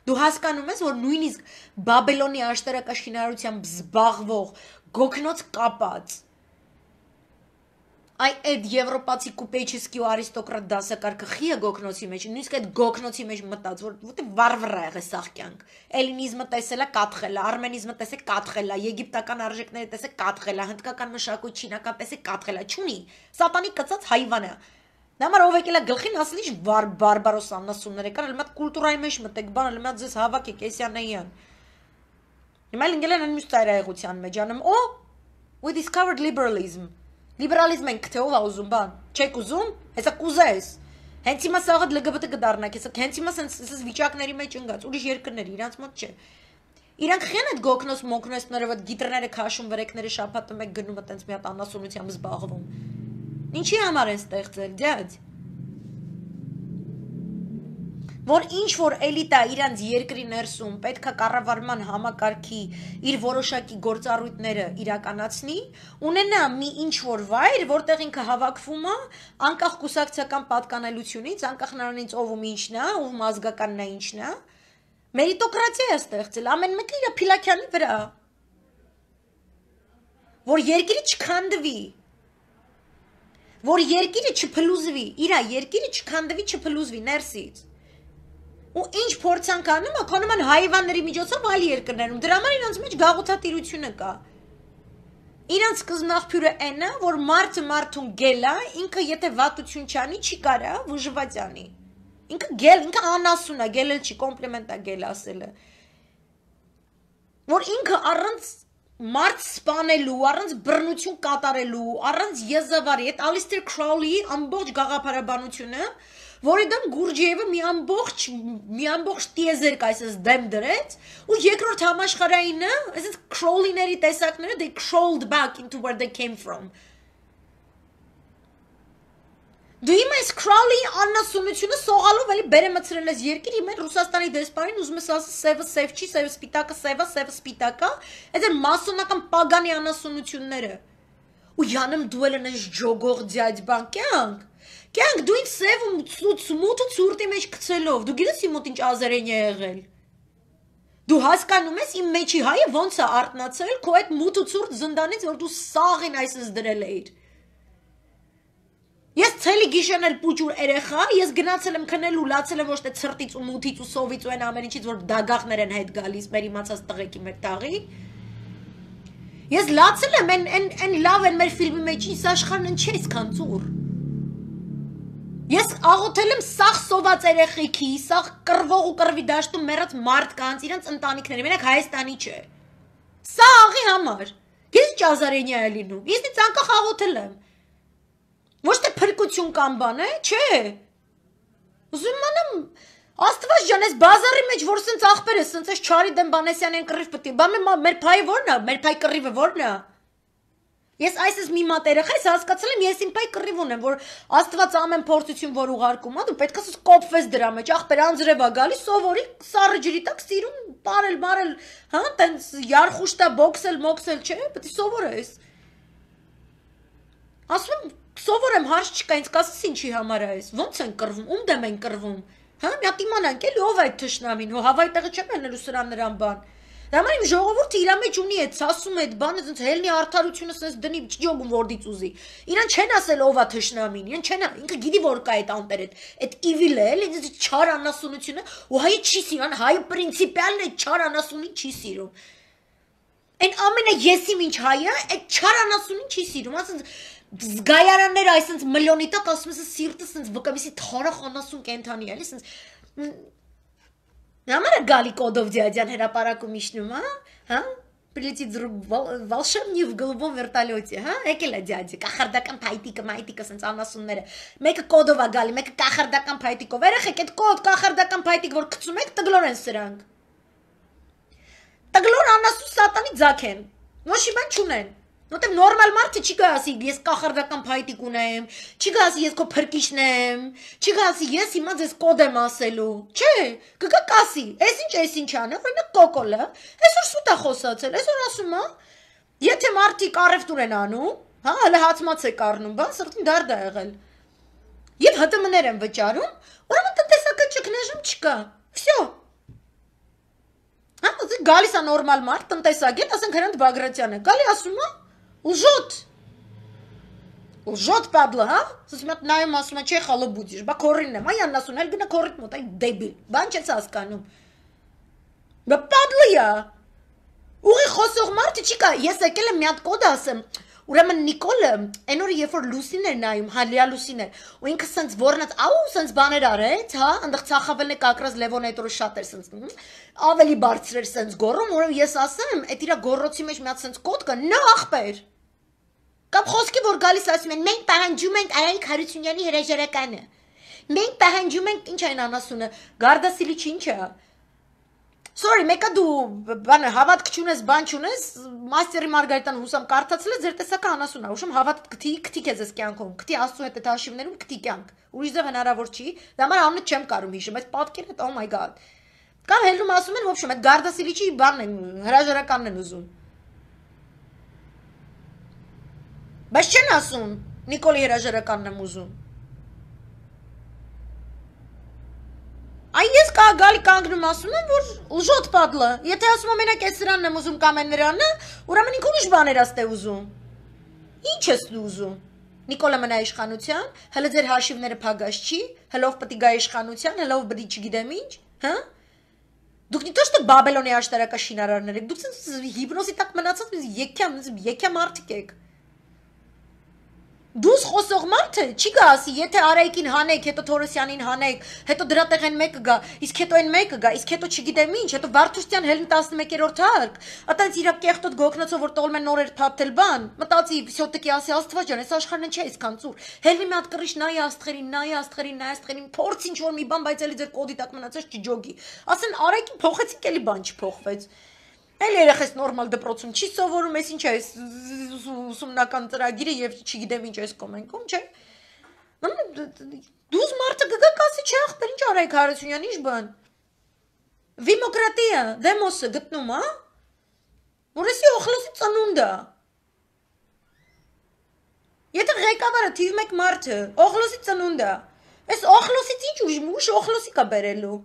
Դու հասկանում ես, որ նույնիսկ Բաբելոնի աշտարակաշինարությամբ զբաղվող գոքնոց կապած այ այդ եվրոպացի կուպեչիսկի ու արիստոկրատ դասակարգը խի է գոքնոցի մեջ, նույնիսկ այդ գոքնոցի մեջ մտած, որ որտե վարվրա է սաղ կյանք։ Էլինիզմը տեսել է կաթխել է, արմենիզմը տեսել կաթխել է, եգիպտական արժեքները տեսել կաթխել է, հնդկական մշակույթ չինական տեսել կաթխել է, չունի։ Սատանի կծած հայվան է։ Դա մար ով եկել է գլխին ասել ինչ վար բարբարոս աննասուններ եկան, հիմա կուլտուրայի մեջ մտեք, բան հիմա ձեզ հավաքեք էսյանեյան։ Հիմա ինգելեն անմյուս ծայրահեղության մեջ անում, օ, we discovered liberalism Լիբերալիզմ ենք թե ով ա ուզում բան։ Չեք ուզում, հեսա կուզես։ Հենց հիմա սաղը LGBT կդառնաք, հեսա հենց հիմա սենց սենց վիճակների մեջ ընկած, ուրիշ երկրներ իրանց մոտ չէ։ Իրանք խեն այդ գոքնոս մոքնոսները, որ գիտրները քաշում, վրեքները շապատում եք գնում, այտենց մի հատ անասունությամբ զբաղվում։ Ինչի համար են ստեղծել, դյաջ որ ինչ որ էլիտա իրանց երկրի ներսում պետքա կառավարման համակարգի իր որոշակի գործառույթները իրականացնի, ունենա մի ինչ որ վայր, որտեղ ինքը հավաքվում է, անկախ կուսակցական պատկանելությունից, անկախ նրանից ով ու ինչն է, ով ազգականն է ինչն է, մերիտոկրատիա է ստեղծել, ամեն մեկը իր փիլակյանի վրա որ երկիրը չքանդվի, որ երկիրը չփլուզվի, իրա երկիրը չքանդվի, չփլուզվի ներսից ու ինչ փորձանք անում է, քանում են հայվանների միջոցով այլ երկրներում։ Դրա համար իրանց մեջ գաղութատիրությունը կա։ Իրանց սկզբնաղբյուրը այն է, որ մարդը մարդուն գելա, ինքը եթե վատություն չանի, չի կարա վժված անի։ Ինքը գել, ինքը անասուն է, գելը չի, կոմպլիմենտ է գել ասելը։ Որ ինքը առանց մարդ սպանելու, առանց բռնություն կատարելու, առանց եզավարի, այդ Alistair Crowley-ի ամբողջ գաղափարաբանությունը, որի դեմ Գուրջիևը մի ամբողջ մի ամբողջ տիեզերք այսպես դեմ դրեց ու երկրորդ համաշխարհայինը այսպես crawling-երի տեսակները they crawled back into where they came from Դու իմ այս Crowley աննասունությունը սողալով էլի բերե մցրել ես երկիր իմ Ռուսաստանի դեսպանին ուզում ես ասես սևը սև չի, սևը սպիտակը սևը, սևը սպիտակա, այդ են մասոնական պագանի աննասունությունները։ Ու յանեմ դու էլ ես ջոգող ձյաձ բան կյանք։ Կյանք դու ինձ սև ու սմութը ցուրտի մեջ գցելով, դու գիտես իմ մոտ ինչ ազերեն է եղել։ Դու հասկանում ես իմ մեջի հայը ոնց է արտնացել քո այդ մութ ու ցուրտ զնդանից, որ դու սաղին այսպես դրել էիր։ Ես ցելի գիշերն էլ փուճուր երեխա, ես գնացել եմ քնել ու լացել եմ ոչ թե ցրտից ու մութից ու սովից ու այն ամեն ինչից, որ դագաղներ են հետ գալիս մեր իմացած տղեկի մեր տաղի։ Ես լացել եմ, այն այն լավ են մեր ֆիլմի մեջ, այս աշխարհն ինչի՞ էսքան ծուր։ Ես աղոթել եմ սաղ սոված երեխիքի, սաղ կռվող ու կռվի դաշտում մեռած մարդկանց, իրենց ընտանիքները, մենակ Հայաստանի չէ։ Սա աղի համար։ Ես ճազարենյա եմ լինում։ Ես դից անկախ աղոթել եմ։ Ոչ թե փրկություն կամ բան է, չէ։ Ուզում մանամ Աստված ջան, ես բազարի մեջ որ սենց ախպեր է, սենց էս Չարի Դեմբանեսյանեն կռիվ պտի։ Բա մեր մեր փայի ո՞րն է։ Մեր փայի կռիվը ո՞րն է։ Ես այս էս մի մատերեխ էս հասկացել եմ, ես իմ պայ կռիվ ունեմ, որ Աստված ամեն փորձություն որ ուղարկում ա, դու պետք է սուս կոփվես դրա մեջ, ախպեր անձրև ա գալի, սովորի սառը ջրի տակ սիրուն, բարել, բարել, հա, տենց յարխուշտա բոքսել, մոքսել, չէ, պետք է սովորես։ Ասում եմ, սովորեմ, հարց չկա, ինձ կասես ինչի համար է այս։ Ոնց են կռվում, ում դեմ են կռվում։ Հա, մի հատ իմանանք էլի ով այդ թշնամին, հո հավայ տեղը չեմ ելնելու սրան նրան բան։ Դա իմ ժողովուրդը իր մեջ ունի այդ ասում այդ բանը, ցած հելնի արդարությունը ցած դնի ճիգում որդից ուզի։ Իրան չեն ասել ով է թշնամին, իրան չեն, ինքը գիտի որ կա այդ ամպեր այդ այդ իվիլը, էլի այդ չար անասունությունը, ու հայի չի սիրան, հայի պրինցիպիալն է չար անասունին չի սիրում։ Այն ամենը եսիմ ինչ հայը, այդ չար անասունին չի սիրում, ասած զգայարանները այսպես մլյոնի տակ ասում ես սիրտը սենց վկամիսի թարախ անասուն կենթանի էլի սենց Համարը գալի կոդով дядян հրաապարակում իշնում, հա? Հա? Прилетит волшебник в голубом вертолете, հա? Եկել է дядя, կախարդական փայտիկը, մայտիկը, սենց անասունները։ Մեկը կոդով է գալի, մեկը կախարդական փայտիկով։ Երեխեք, այդ կոդ, կախարդական փայտիկ, որ գցում եք, տգլոր են սրանք։ Տգլոր անասուն սատանի ձակ են։ Ոչ մի բան չունեն։ Որտեւ նորմալ մարդը չի գասի, ես կախարդական փայտիկ ունեմ, չի գասի ես քո փրկիչն եմ, չի գասի ես հիմա ձեզ կոդ եմ ասելու։ Չէ, կգա կասի, «Էս ինչ, էս ինչ անը», օրինակ կոկոլը, այսօր սուտ է խոսացել, այսօր ասում է, եթե մարդիկ առևտուր են անում, հա, հələ հացմաց է կառնում, բան սրտին դարդ է եղել։ Եվ ՀՏՄ-ներ են վճարում, ուրեմն տնտեսական ճգնաժում չկա։ Всё, Հա, գալիս է նորմալ մարդ, տնտեսագետ, ասենք Հրանտ Բագրատյանը, գալի ասում է, Лжет. Լժոտ պաբլը, հա? Սուս մոտ նայում ասում է, չէ խալը բուծիշ, բա քորին եմ, այ աննասուն, այլ գնա քորիդ մոտ, այ դեբիլ, բան չես հասկանում։ Բա պաբլը է։ Ուղի խոսող մարդը չի կա, ես եկել եմ մի հատ կոդ ասեմ, Ուրեմն Նիկոլը այն օրը երբ որ Լուսին էր նայում, հալիա Լուսին էր, ու ինքը սենց ոռնաց, «Աու, սենց բաներ արեց, հա, այնտեղ ցախավելն է կակրած Լևոն այդ օրը շատ էր սենց»։ Ավելի բարձրեր սենց գոռում, որով ես ասում եմ, այդ իրա գոռոցի մեջ միած սենց կոտ կա, նա ախպեր։ Կամ խոսքի որ գալիս ասում են, «Մենք պահանջում ենք Արայիկ Հարությունյանի հրաժարականը»։ Մենք պահանջում ենք ինչ այն անասունը, Գարդասիլիչ ինչ է, հա Sorry, մեկը դու բան հավատք չունես, բան չունես, մաստերի Մարգարիտան հուսամ կարդացել է ձեր տեսակը անասուն է։ Ուշում հավատ գտի, գտի քեզ էս կյանքում, գտի Աստծո հետ դաշիվներում գտի կյանք։ Ուրիշ ձև հնարավոր չի։ Դա համար անունը չեմ կարող հիշում, այդ պատկերը, oh my god։ Կամ հելնում ասում են, ոբշեմ, այդ Գարդասիլիչի բանն են, հրաժարականն են ուզում։ Բայց չեն ասում, Նիկոլի հրաժարականն եմ ուզում։ Այն ես կա գալի կանգնում ասում եմ, որ ուժոտ падլը, եթե ասում եմ մենակ այս սրանն եմ ուզում կամ այն նրաննը, ուրեմն ինքն ուրիշ բաներ աստ է ուզում։ Ինչ ես դու ուզում։ Նիկոլը մնա իշխանության, հələ ձեր հաշիվները փագած չի, հəլով պիտի գա իշխանության, հəլով բդի չգիտեմ ինչ, հա? Դուք դիտո՞չ թե Բաբելոնի աշտարակա շինարարներ եք, դուք ցենց հիպնոզի տակ մնացած ես եկյամ, ես եկյամ արդիկ եք։ եկ, Դուս խոսող մարդը չի գա ասի, եթե Արայիկին հանեք, հետո Թորոսյանին հանեք, հետո դրա տեղ են մեկը գա, իսկ հետո այն մեկը գա, իսկ հետո չգիտեմ ինչ, հետո Վարդուստյան հելմ 11-րդ հարկ, ատենց իրա կեղտոտ գողնացով որ տոլմեն նոր էր փափտել բան, մտածի, սյոտկի ասի Աստված ջան, այս աշխարհն չէ այսքան ծուր։ Հելմի մի հատ կռիչ նայի աստղերին, նայի աստղերին, նայի աստղերին, փորձ ինչ որ մի բան, բայց էլի ձեր կոդի տակ մնացած չջոգի։ Ասեն Արայիկի փոխեցիք էլի բան չփոխվեց։ Էլ երեխես նորմալ դպրոցում չի սովորում, ես ինչ է, ուսումնական ծրագիրը եւ չգիտեմ ինչ էս կոմենքում, չէ։ Դուս մարդը գգա կասի, չէ, ախպեր, ինչ արեք Հարությունյան, ինչ բան։ Դեմոկրատիա, դեմոսը գտնում, հա։ Որեսի օխլոսի ծնունդա։ Եթե ղեկավարը թիվ մեկ մարդը, օխլոսի ծնունդա։ Այս օխլոսից ինչ ուժ, ուժ օխլոսի կա բերելու։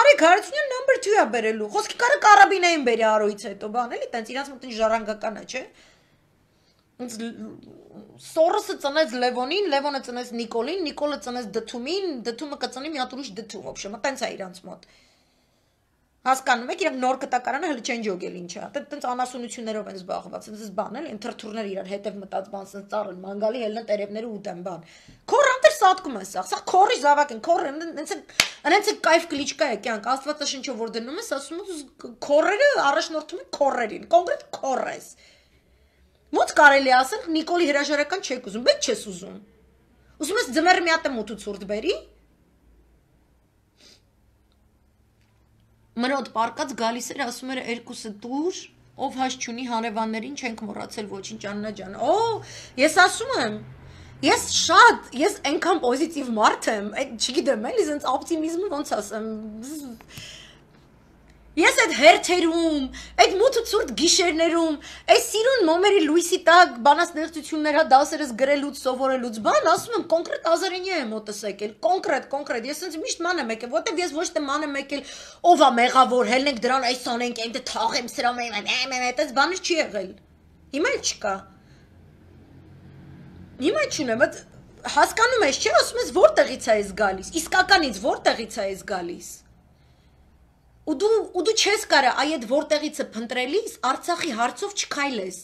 Արեք Հարությունյան number 2-ա բերելու։ Խոսքի կարը կարաբինային բերի արոյից հետո, բան էլի, տենց իրանց մոտ ինչ ժառանգականա, չէ՞։ Ինձ Սորոսը ծնեց Լևոնին, Լևոնը ծնեց Նիկոլին, Նիկոլը ծնեց Դթումին, Դթումը կծնի մի հատ ուրիշ Դթու, вообще, մտենց է իրանց մոտ։ Հասկանում եք, իրենք նոր կտակարանը հենց չեն ջոգել ինչա։ հա, Դե տենց անասունություններով են զբաղված, սենց զբանել, են թրթուրներ իրար հետև մտած բան, սենց ծառն մանգալի հելնը տերևները ուտեն բան։ Քորանտեր սատկում են սա, սա քորի զավակ են, քորը հենց հենց կայֆ գլիճկա է կյանք, աստվածաշնչը որ դնում ես, ասում ես քորերը առաջնորդում են քորերին, կոնկրետ քորես։ Ոնց կարելի ասել Նիկոլի հրաժարական չեք ուզում, բայց չես ուզում։ Ուզում ես ձմեռ մի հատ մուտու ցուրտ բերի, Մրոտ պարկած գալիս էր, ասում էր երկուսը դուր, ով հաշ չունի հարևաններին չենք մոռացել ոչինչ Աննա ջան։ Օ, ես ասում եմ, ես շատ, ես այնքան պոզիտիվ մարդ եմ, չգիտեմ, էլի sense օպտիմիզմը ոնց ասեմ։ Ես այդ հերթերում, այդ մութը ցուրտ գիշերներում, այս սիրուն մոմերի լույսի տակ բանաստեղծությունները հա դասերս գրելուց, սովորելուց, բան ասում եմ կոնկրետ Ազարենի է մոտս եկել, կոնկրետ, կոնկրետ։ Ես ինձ միշտ ման եմ եկել, որտեվ ես ոչ թե ման եմ եկել, ով է մեղավոր, հելնենք դրան, այս անենք, այն դե թաղեմ սրան, այմ այմ այդպես բանը չի եղել։ Հիմա էլ չկա։ Հիմա չունեմ, բայց հասկանում ես, չէ՞, ասում ես որտեղից է ես գալիս։ Իսկականից որտեղից է ես գալիս ու դու ու դու չես կարա այ այդ որտեղից է փնտրելիս Արցախի հարցով չքայլես։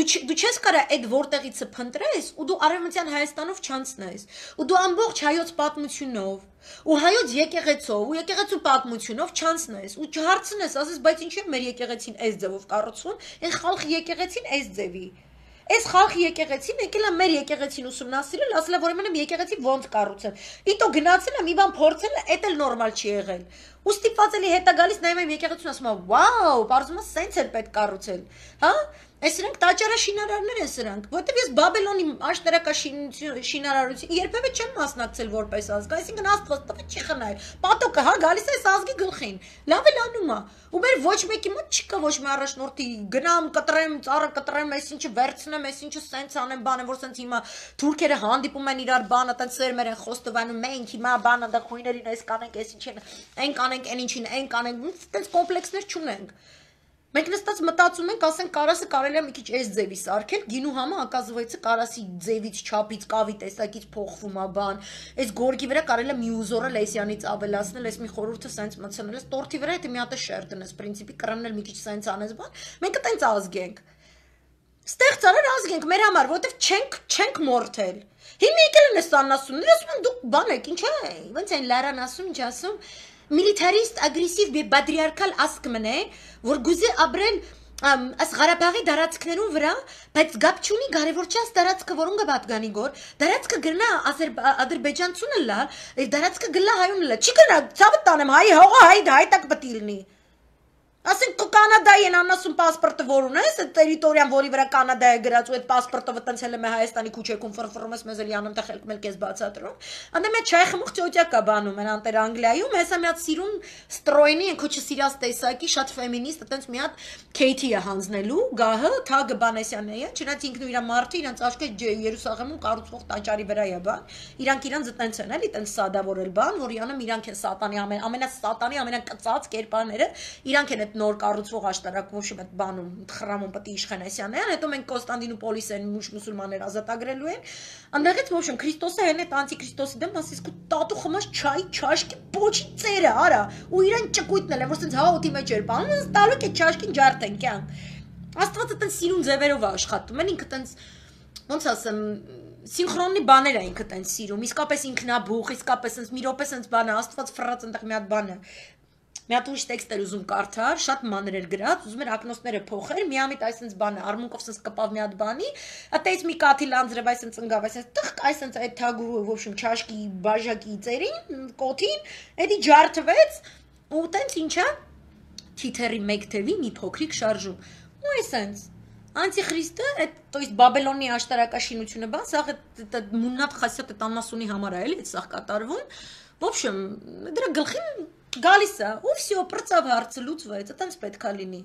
Դու չ, դու չես կարա այդ որտեղից է փնտրես ու դու արևմտյան Հայաստանով չանցնես։ Ու դու ամբողջ հայոց պատմությունով ու հայոց եկեղեցով ու եկեղեցու պատմությունով չանցնես ու չհարցնես, ասես, բայց ինչի՞ մեր եկեղեցին այս ձևով կառուցվում, այն խալխ եկեղեցին այս ձևի։ եկեղեցին, Այս խախ եկեղեցին եկել է մեր եկեղեցին ուսումնասիրել, ասել է որ իմենը եկեղեցի ոնց կառուցել։ Իտո գնացել է մի բան փորձել, էդ էլ նորմալ չի եղել։ Ու ստիպված էլի հետա գալիս նայում եմ եկեղեցուն, ասում եմ՝ «Վաու, բարձումս սենց էր պետք կառուցել»։ Հա՞։ Այս սրանք տաճարա շինարարներ են սրանք, որտեվ ես Բաբելոնի աշտարակաշինություն շինարարություն երբևէ չեմ մասնակցել որպես ազգ, այսինքն Աստված տվե չի խնայ։ Պատոկը հա գալիս է ազգի գլխին։ Լավ էլ անում է։ Ու մեր ոչ մեկի մոտ չկա ոչ մի առաջնորդի գնամ, կտրեմ, ծառը կտրեմ, այս ինչը վերցնեմ, այս ինչը սենց անեմ, բանը որ սենց հիմա թուրքերը հանդիպում են իրար, բանը տենց սերմեր են խոստովանում, մենք հիմա բանը դա քույներին այս կանենք, այս ինչին, այն կանենք, այն ինչին, այն կանենք, տենց կոմպլեքսներ չունենք։ Մենք նստած մտածում ենք, ասենք կարասը կարելի է մի քիչ այս ձևի սարքել, գինու համը ակազվեցը կարասի ձևից, չափից, կավի տեսակից փոխվում է բան։ Այս գորգի վրա կարելի է մի ուզորը լեսյանից ավելացնել, այս մի խորուրդը սենց մցնել, այս տորթի վրա եթե մի հատ շեր դնես, principi կրամնել մի քիչ սենց անես բան, մենք այտենց ազգ ենք։ Ստեղծարար ազգ ենք մեր համար, որովհետև չենք չենք մորթել։ Հիմա եկել են ստանասուն, դրսում դուք բան եք, ինչ է, ոնց են լարան ասում, ինչ ասում, ասում միլիտարիստ, ագրեսիվ եւ բադրիարքալ ասկ մնեն, որ գուզի ապրեն աս Ղարաբաղի դարածքներուն վրա, բայց գապ չունի կարևոր չի աս դարածքը, որոնք է պատգանի գոր, դարածքը գրնա ադրբեջանցունը լա, իր դարածքը գլա հայունը լա, չի գրնա, ցավը տանեմ, հայ հողը հայ հայտակ պտիլնի։ Ասենք կո Կանադայի են անասուն պասպորտը որ ունես, այդ տերիտորիան, որի վրա Կանադայը գրած ու այդ պասպորտը վտնցել եմ Հայաստանի քուչեքում ֆրֆռում ես մեզ էլի անում տեղ ելք մել կես բացատրում։ Անդեմ այդ չայ խմուխ ծոճակա բանում են անտեր Անգլիայում, հեսա մի հատ սիրուն ստրոյնի են քոչը սիրած տեսակի, շատ ֆեմինիստ, այտենց մի հատ Քեյթի է հանձնելու, գահը Թագը Բանեսյանն է, չնայած ինքն ու իր մարդը իրանց աչքը Երուսաղեմում կառուցվող տաճարի վրա է բան։ Իրանք իրանց այտենց են էլի, այտենց սադավորել բան, որ իրանը իրանք են սատանի ամեն ամենասատանի ամենակծած կերպարները, իրանք են այդ այդ նոր կառուցվող աշտարակում այդ բանում խրամում պետք է իշխանասյանն են, հետո մենք Կոստանդինուպոլիսեն մուսուլմաններ ազատագրելու են։ Անդրեգից ոչմ Քրիստոսը հեն այդ անտիքրիստոսի դեմ ասես քո տատու խմած չայ չաշկի փոչի ծերը, արա, ու իրան ճկույտն էլ, որ ցենց հա օդի մեջ էր, բանում ոնց տալու է չաշկին ջարդեն, կյանք։ Աստվածը տենց սիրուն ձևերով է աշխատում, են ինքը տենց ոնց ասեմ սինխրոնի բաներ է ինքը տենց սիրում, իսկապես ինքնաբուխ, իսկապես ենց մի րոպե ենց բանը, աստված ֆռած այնտեղ մի հատ բանը մի հատ ուրիշ տեքստ էր ուզում կարդալ, շատ մանր էր գրած, ուզում էր ակնոցները փոխել, միամիտ այսպես բան է, արմունկով սենց կպավ մի հատ բանի, այտենց մի կաթի լանձրև այսպես ընկավ, այսպես տխկ, այսպես այդ թագու, в общем, չաշկի, բաժակի ծերին, կոթին, էդի ջարդվեց ու տենց ինչա թիթերի մեկ թևի մի փոքրիկ շարժում։ Ու այսպես Անտիխրիստը այդ то есть Բաբելոնի աշտարակաշինությունը բան, սա այդ մուննատ խասյատ այդ անասունի համար է, էլի, սա կատարվում։ В общем, դրա գլխին Գալիս է, ու всё, պրծավ հարցը լուծվեց, այտենց պետքա լինի։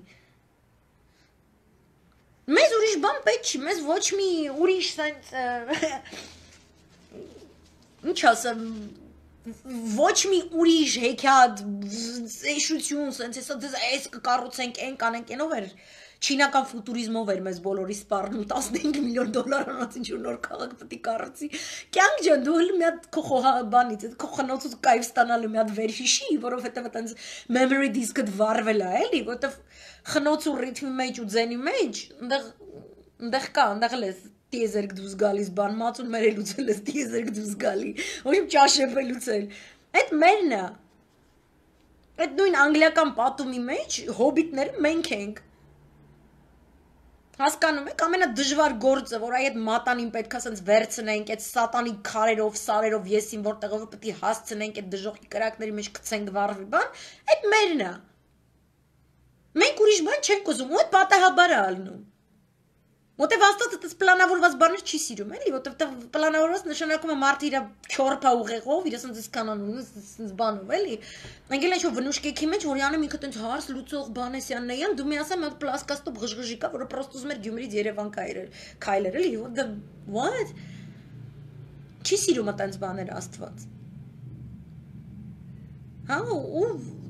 Մեզ ուրիշ բան պետք չի, մեզ ոչ մի ուրիշ sense Ինչ ասեմ, ոչ մի ուրիշ հեքիաթ, հեշություն, sense, հեսա դες այս կկառուցենք, այն կանենք, այնով էր։ են Չինական ֆուտուրիզմով էր մեզ բոլորի սպառնում 15 միլիոն դոլար անց ինչ նոր քաղաք պետք է կառուցի։ Կյանք ջան, դու հենց մի հատ քո խոհաբանից, քո խնոցուց կայֆ ստանալու մի հատ վեր հիշի, որովհետև այտենց memory disk-դ վառվել է, էլի, որովհետև խնոց ու ռիթմի մեջ ու ձենի մեջ, այնտեղ այնտեղ կա, այնտեղ լես տիեզերք դուս գալիս բան մածուն մերելուց էլ էս տիեզերք դուս գալի ոչ իմ ճաշեվելուց էլ այդ մերն է այդ նույն անգլիական պատումի մեջ հոբիտները մենք ենք Հասկանում եք, ամենադժվար գործը, որ այդ մատանին պետք է ասենց վերցնենք, այդ սատանի քարերով, սարերով, եսին որտեղով պետք է հասցնենք այդ դժողքի կրակների մեջ գցենք վառվի բան, այդ մերն է։ Մենք ուրիշ բան չենք ուզում, ու այդ պատահաբար է ալնում։ Որտեվ Աստծո դից պլանավորված բանից չի սիրում, էլի, որտեվ պլանավորված նշանակում է մարդը իր չորփա ուղեղով, իր ասած սկանանում, ասած բանով, էլի։ Անգել ինչ որ վնուշկեքի մեջ որ յանը մի քիչ այնց հարս լուծող բանեսյանն էյան, դու մի ասեմ այդ պլաստկաստով ղժղժիկա, որը պրոստ ուզում էր Գյումրիից Երևան կայրել, քայլեր, էլի, what the what Չի սիրում այդպես բաները Աստված։ Հա, ու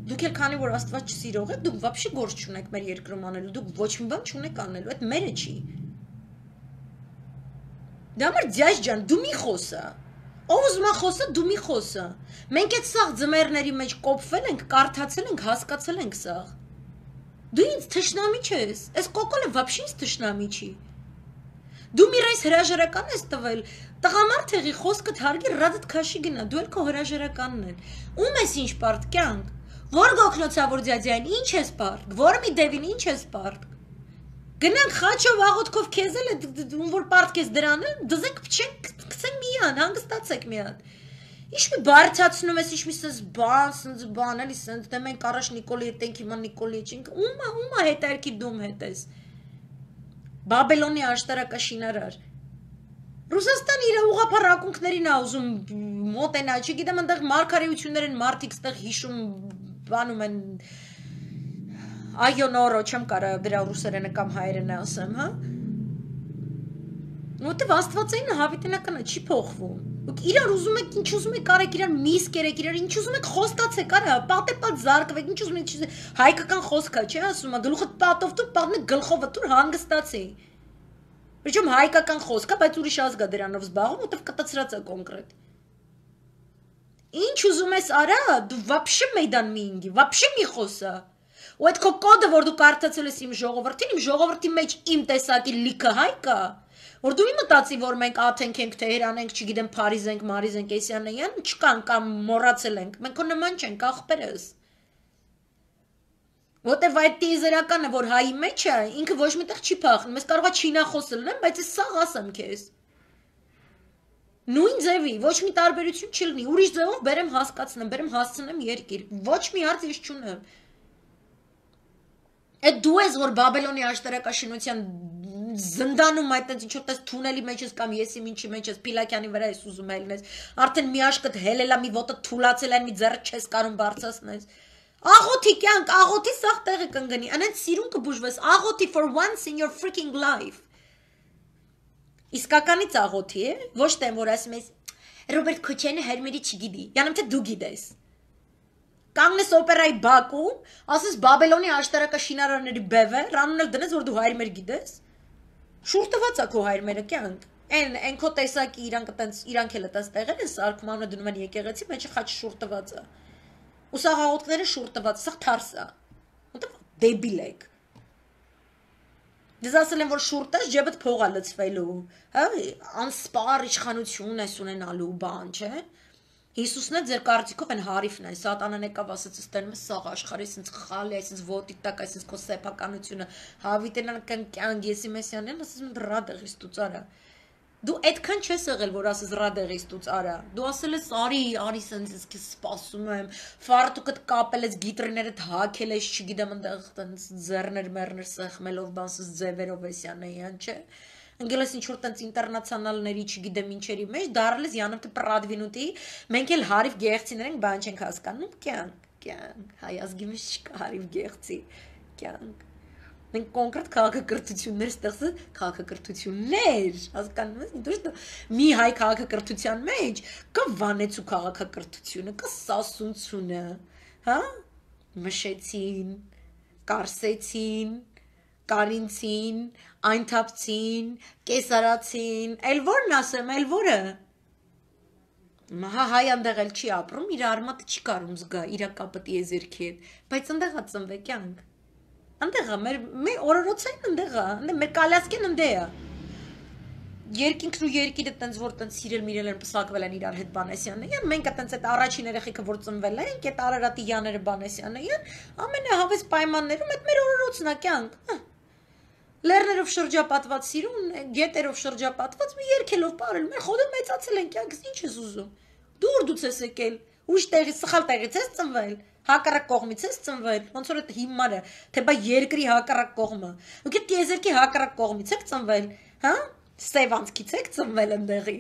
դուք էլ քանի որ Աստված չսիրող է, դուք вообще գործ չունեք մեր երկրում անելու, դուք ոչ մի բան չունեք անելու, այդ մերը չի։ Դա մեր ձյաջ ջան, դու մի խոսը։ Ով ուզում է խոսը, դու մի խոսը։ Մենք այդ սաղ ձմերների մեջ կոփվել ենք, կարդացել ենք, հասկացել ենք սաղ։ Դու ինձ թշնամի չես։ Այս կոկոլը вообще ինձ թշնամի չի։ Դու մի ռայս հրաժարական ես տվել։ Տղամարդեղի խոսքը թարգի ռադդ քաշի գնա, դու էլ քո հրաժարականն են։ Ում ես ինչ պարտքյանք։ Որ գոքնոցավոր ձյաձյան, ինչ ես պարտք։ Որ մի դևին ինչ ես պարտք։ Գնանք խաչով աղոթքով քեզել է ում որ պարտ քեզ դրան է դզեք փչենք գցենք մի հան հանգստացեք մի հատ Ինչ մի բարձացնում ես, ինչ մի սենց բան, սենց բան էլի, սենց դե մենք առաջ Նիկոլի հետ ենք, հիմա Նիկոլի հետ ենք։ Ում է, ում է հետարքի դում հետ ես։ Բաբելոնի աշտարակաշինարար։ Ռուսաստան իր ուղափառ ակունքներին ա ուզում մոտենա, չգիտեմ, այնտեղ մարգարեություններ են մարդիկ ստեղ հիշում, բանում են, են այո նորո չեմ կարա դրա ռուսերենը կամ հայերենը ասեմ, հա։ Որտեվ Աստվածային հավիտենականը չի փոխվում։ Ուք իրար ուզում եք ինչ ուզում եք արեք, իրար միսկ երեք, իրար ինչ ուզում եք խոստացեք, արա, պատեպատ զարկվեք, ինչ ուզում եք չուզում հայկական խոսքա, չէ՞ ասում, գլուխդ պատով դու պատնի գլխովը դու հանգստացի։ Причем հայկական խոսքա, բայց ուրիշ ազգ է դրանով զբաղվում, որտեվ կտծրած է կոնկրետ։ Ինչ ուզում ես արա, դու вообще մեդան մինգի, вообще մի խոսա։ մի Ու այդ քո կոդը, որ դու կարդացել ես իմ ժողովրդին, իմ ժողովրդի մեջ իմ տեսակի լիքը հայկա, որ դու մի մտածի, որ մենք Աթենք ենք, Թեհրան ենք, չգիտեմ, Փարիզ ենք, Մարիզ ենք, Էսիան ենք, չկան կամ մոռացել ենք։ Մենք քո նման չենք, ախպերս։ Որտեվ այդ տիզերականը, որ հայի մեջ է, ինքը ոչ միտեղ չի փախնում։ Ես կարողա չինախոս լինեմ, բայց ես սաղ ասեմ քեզ։ Նույն ձևի, ոչ մի տարբերություն չլինի։ Ուրիշ ձևով բերեմ հասկացնեմ, բերեմ հասցնեմ երկիր։ Ոչ մի հարց ես չունեմ։ Այդ դու ես որ Բաբելոնի աշտարակաշինության զնդանում այդ տես ինչ-որ տես թունելի մեջ ես կամ եսի ինչի մեջ ես Պիլակյանի վրա ես ուզում ելնես արդեն մի աշկդ հելելա մի ոտը թուլացել են մի ձեռը չես կարող բարձրացնես աղոթի կյանք աղոթի սաղ տեղը կընկնի անենց սիրուն կբուժվես աղոթի for once in your freaking life իսկականից աղոթի է ոչ թե որ ասում ես Ռոբերտ Քոչյանը հերմերի չգիտի յանեմ թե դու գիտես կանգնես օպերայի բակում, ասես Բաբելոնի աշտարակա շինարարների բևը, ռանուն էլ դնես, որ դու հայր մեր գիտես։ Շուր տված է քո հայր մերը կյանք։ Էն էն քո տեսակի իրանք այտենց իրանք էլ այտենց տեղեր են սարկում, անունը դնում են եկեղեցի, մեջը խաչ շուր տված է։ Ու սա հաղորդքները շուր տված, սա թարս է։ Որտե՞ղ դեբիլ եք։ Դες ասել են որ շուրտես ջեբդ փող է լցվելու, հա, անսպար իշխանություն ես ունենալու բան, չէ՞։ Հիսուսն է ձեր կարծիքով այն հարիֆն է, սատանան եկավ ասաց, ստենում է սաղ աշխարհի սենց խալի, այսինց ոտի տակ, այսինց քո սեփականությունը, հավիտենան կան կյանք, եսի մեսիանն, ասես մտ ռադեղից ծուցարա։ Դու այդքան չես եղել, որ ասես ռադեղից ծուցարա։ Դու ասել ես արի, արի սենց ես քեզ սպասում եմ, ֆարտուկդ կապել ես, գիտրներդ հակել ես, չգիտեմ, այնտեղ տենց ձեռներ մեռներ սեղմելով, բանսս ձևերով էսյանն է, չէ՞ ընկելես ինչ որ տենց ինտերնացիոնալների, չգիտեմ ինչերի մեջ, դարելես յանըտ պրադվինուտի, մենք էլ հարիվ գեղեցիներ ենք, բան չենք հասկանում, կյանք, կյանք, հայ ազգի մեջ չկա հարիվ գեղեցի, կյանք։ Մենք կոնկրետ քաղաքակրթություններ ստեղծել, քաղաքակրթություններ, հասկանում ես, դու չէ՞ մի հայ քաղաքակրթության մեջ կա վանեցու քաղաքակրթությունը, կա սասունցունը, հա՞, մշեցին, կարսեցին, Կարինցին, Այնթափցին, Կեսարացին, ել ո՞րն ասեմ, ել ո՞րը։ Մահա հայան դեղ էլ չի ապրում, իր արմատը չի կարում զգա, իր կապտի է зерքի հետ, բայց ընդեղ է ծնվե կյանք։ Ընդեղ է, մեր մեր օրորոցային ընդեղ է, ընդեղ մեր կալասկեն ընդեղ է։ Երկինքն ու երկիրը տենց որ տենց սիրել միրել են պսակվել են իրար հետ Բանեսյանն են, մենք տենց այդ առաջին երեխեքը որ ծնվել են, այդ Արարատի յաները Բանեսյանն են, ամենահավես պայմաններում այդ մեր օրորոցն է կյանք։ Հա Լեռներով շրջապատված սիրուն, գետերով շրջապատված մի երկելով բարել, մեր խոդը մեծացել են կյանքս, ինչ ես ուզում։ Դուր դուց ես եկել, ուշ տեղի սխալ տեղից ես ծնվել, հակառակ կողմից ես ծնվել, ոնց որ այդ հիմարը, թե բա երկրի հակառակ կողմը։ Ուքի տիեզերքի հակառակ կողմից եք ծնվել, հա? Սևանցքից եք ծնվել ընդեղի,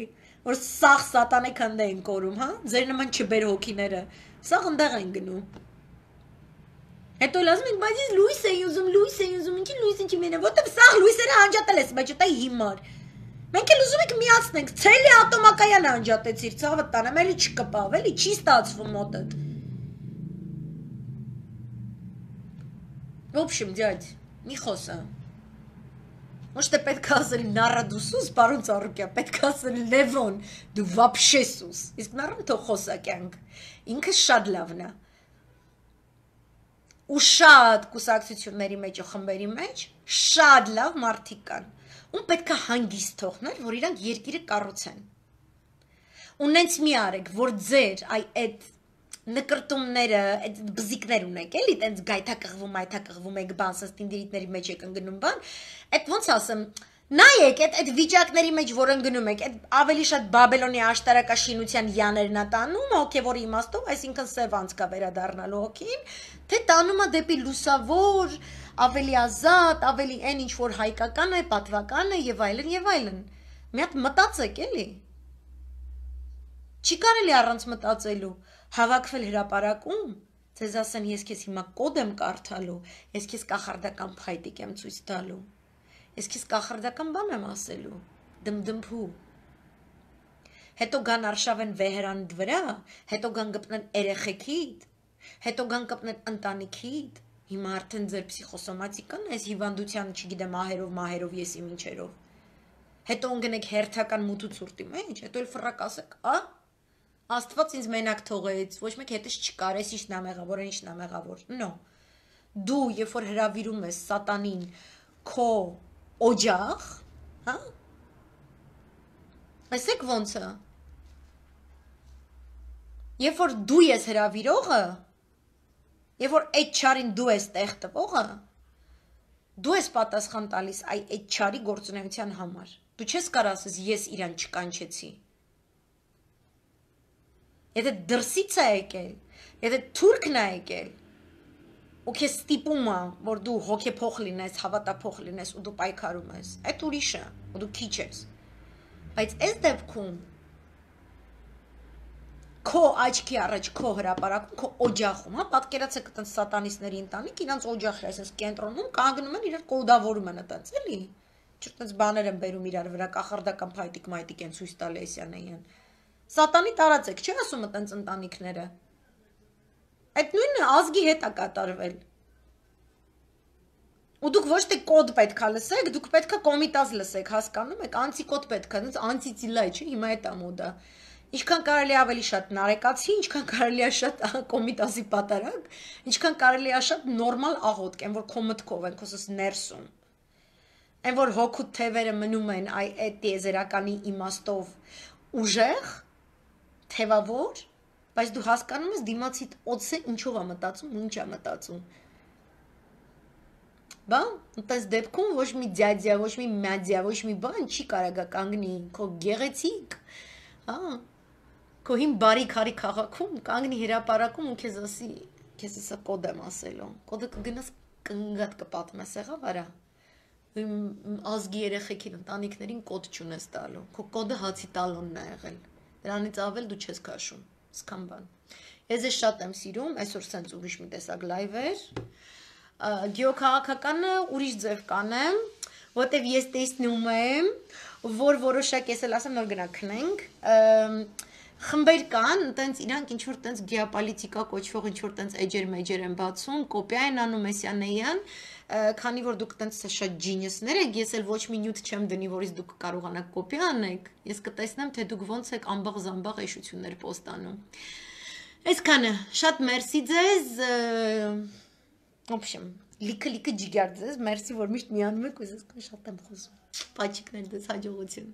որ սաղ սատանեքանդ են կորում, հա? Ձեր նման չբեր հոգիները։ Սաղ ընդեղ են գնում։ Հետո լազում եք, բայց ես լույս էի ուզում, լույս էի ուզում, ինչի լույս ինչի մենը, որտեվ սա լույսերը անջատել ես, բայց դա հիմար։ Մենք էլ ուզում ենք միացնենք, ցելի ատոմակայանը անջատեցիր, ցավը տանեմ, էլի չկպավ, էլի չի ստացվում մոտդ։ В общем, дядь, մի խոսա։ Ոչ թե պետք է ասել նարադուսուս, պարոն Ծառուկյան, պետք է ասել Լևոն, դու վաբշեսուս։ Իսկ նարան թող խոսա կյանք։ Ինքը շատ լավն է։ լավ ու շատ կուսակցությունների մեջ ու խմբերի մեջ շատ լավ մարդիկ կան ում պետք է հանգիստ թողնել որ իրանք երկիրը կառուցեն ու նենց մի արեք որ ձեր այ այդ նկրտումները, այդ բզիկներ ունեք, էլի, տենց գայթակղվում, այթակղվում եք, բան, սա ստինդիրիտների մեջ եք ընկնում բան։ Այդ ոնց ասեմ, Նայեք այդ այդ վիճակների մեջ, որոնք գնում եք, այդ ավելի շատ Բաբելոնի աշտարակաշինության յաներն է տանում հոգևոր իմաստով, այսինքն սև անցկա վերադառնալու հոգին, թե տանում է դեպի լուսավոր, ավելի ազատ, ավելի այն ինչ որ հայկական է, պատվական է եւ այլն եւ այլն։ Մի հատ մտածեք, էլի։ Չի կարելի առանց մտածելու հավաքվել հրաապարակում Ձեզ ասեն ես քեզ հիմա կոդ եմ կարդալու, ես քեզ կախարդական փայտիկ եմ ցույց տալու։ Իսկ իսկ կախարդական բան եմ ասելու, դմդմփու։ Հետո գան արշավեն վեհերանդ վրա, հետո գան գտնեն երեխեքիդ, հետո գան կպնեն ընտանիքիդ, հիմա արդեն ձեր պսիխոսոմատիկան այս հիվանդության, չգիտեմ, ահերով, մահերով, եսի մինչերով։ Հետո ընկնեք հերթական մութու ցուրտի մեջ, հետո էլ ֆռակ ասեք, «Ա, Աստված ինձ մենակ թողեց, ոչ մեկ հետս չկար, ես ինչն եմ եղավոր, ինչն եմ եղավոր»։ Նո։ Դու, երբ որ հրավիրում ես սատանին քո օջախ, հա? Այսեք ոնց է։ Երբ որ դու ես հրավիրողը, երբ որ այդ չարին դու ես տեղ տվողը, դու ես պատասխան տալիս այ այդ չարի գործունեության համար։ Դու չես կարող ասես ես իրան չկանչեցի։ Եթե դրսից է եկել, եթե թուրքն է եկել, ու քեզ ստիպում է, որ դու հոգեփոխ լինես, հավատափոխ լինես ու դու պայքարում ես։ Այդ ուրիշ է, ու դու քիչ ես։ Բայց այս դեպքում քո աչքի առաջ քո հրաապարակում, քո օջախում, հա, պատկերացեք այտենց սատանիստների ընտանիք, իրանց օջախը այսպես կենտրոնում կանգնում են, իրար կոդավորում են այտենց, էլի։ Չէ՞ այտենց բաներ են բերում իրար վրա, կախարդական փայտիկ մայտիկ են ցույց տալիս այսյանային։ Սատանի տարածեք, չի ասում այտենց ընտանիքները։ Այդ նույնը ազգի հետ է կատարվել։ Ու դուք ոչ թե կոդ պետքա լսեք, դուք պետքա կոմիտազ լսեք, հասկանում եք, անցիկոդ պետքա, այնց անցիցիլա է, չէ՞, հիմա այդ է մոդա։ Ինչքան կարելի ավելի շատ նարեկացի, ինչքան կարելի է շատ կոմիտազի պատարակ, ինչքան կարելի է շատ նորմալ աղոտք, այն որ քո մտքով են, քոսս ներսում։ Այն որ հոգու թևերը մնում են այ այդ տիեզերականի իմաստով ուժեղ, թևավոր, բայց դու հասկանում ես դիմացիդ օծը ինչով է մտածում ու ինչ է մտածում բա այնտես դեպքում ոչ մի ձյաձյա ոչ մի մյաձյա ոչ մի բան չի կարողա կանգնի քո գեղեցիկ հա քո հին բարի քարի քաղաքում կանգնի հրաապարակում ու քեզ ասի քեզ հեսա կոդ եմ ասելու կոդը կգնաս կնգատ կպատմես եղավարա ազգի երեխեքին ընտանիքներին կոդ չունես տալու քո կոդը հացի տալոնն է եղել դրանից ավել դու չես քաշում Սքան բան։ Ես ես շատ եմ սիրում, այսօր սենց ուրիշ մի տեսակ լայվ էր։ Գեոքաղաքականը ուրիշ ձև կանեմ, որտեվ ես տեսնում եմ, որ որոշակ ես էլ ասեմ, որ գնա քնենք։ Խմբեր կան, տենց իրանք ինչ որ տենց գեոպոլիտիկա կոչվող ինչ որ տենց էջեր մեջեր են բացում, կոպիա են անում Մեսյանեյան, քանի որ դուք տենց շատ genius-ներ եք, ես էլ ոչ մի նյութ չեմ դնի, որից դուք կարողանաք կոպի անեք։ Ես կտեսնեմ, թե դուք ոնց եք ամբաղ-զամբաղ հիշություններ post-անում։ Այսքանը, շատ մերսի ձեզ։ Ոբշեմ, լիքը-լիքը ջիգար ձեզ, մերսի, որ միշտ միանում եք, ես շատ եմ խոսում։ Պաչիկներ ձեզ հաջողություն։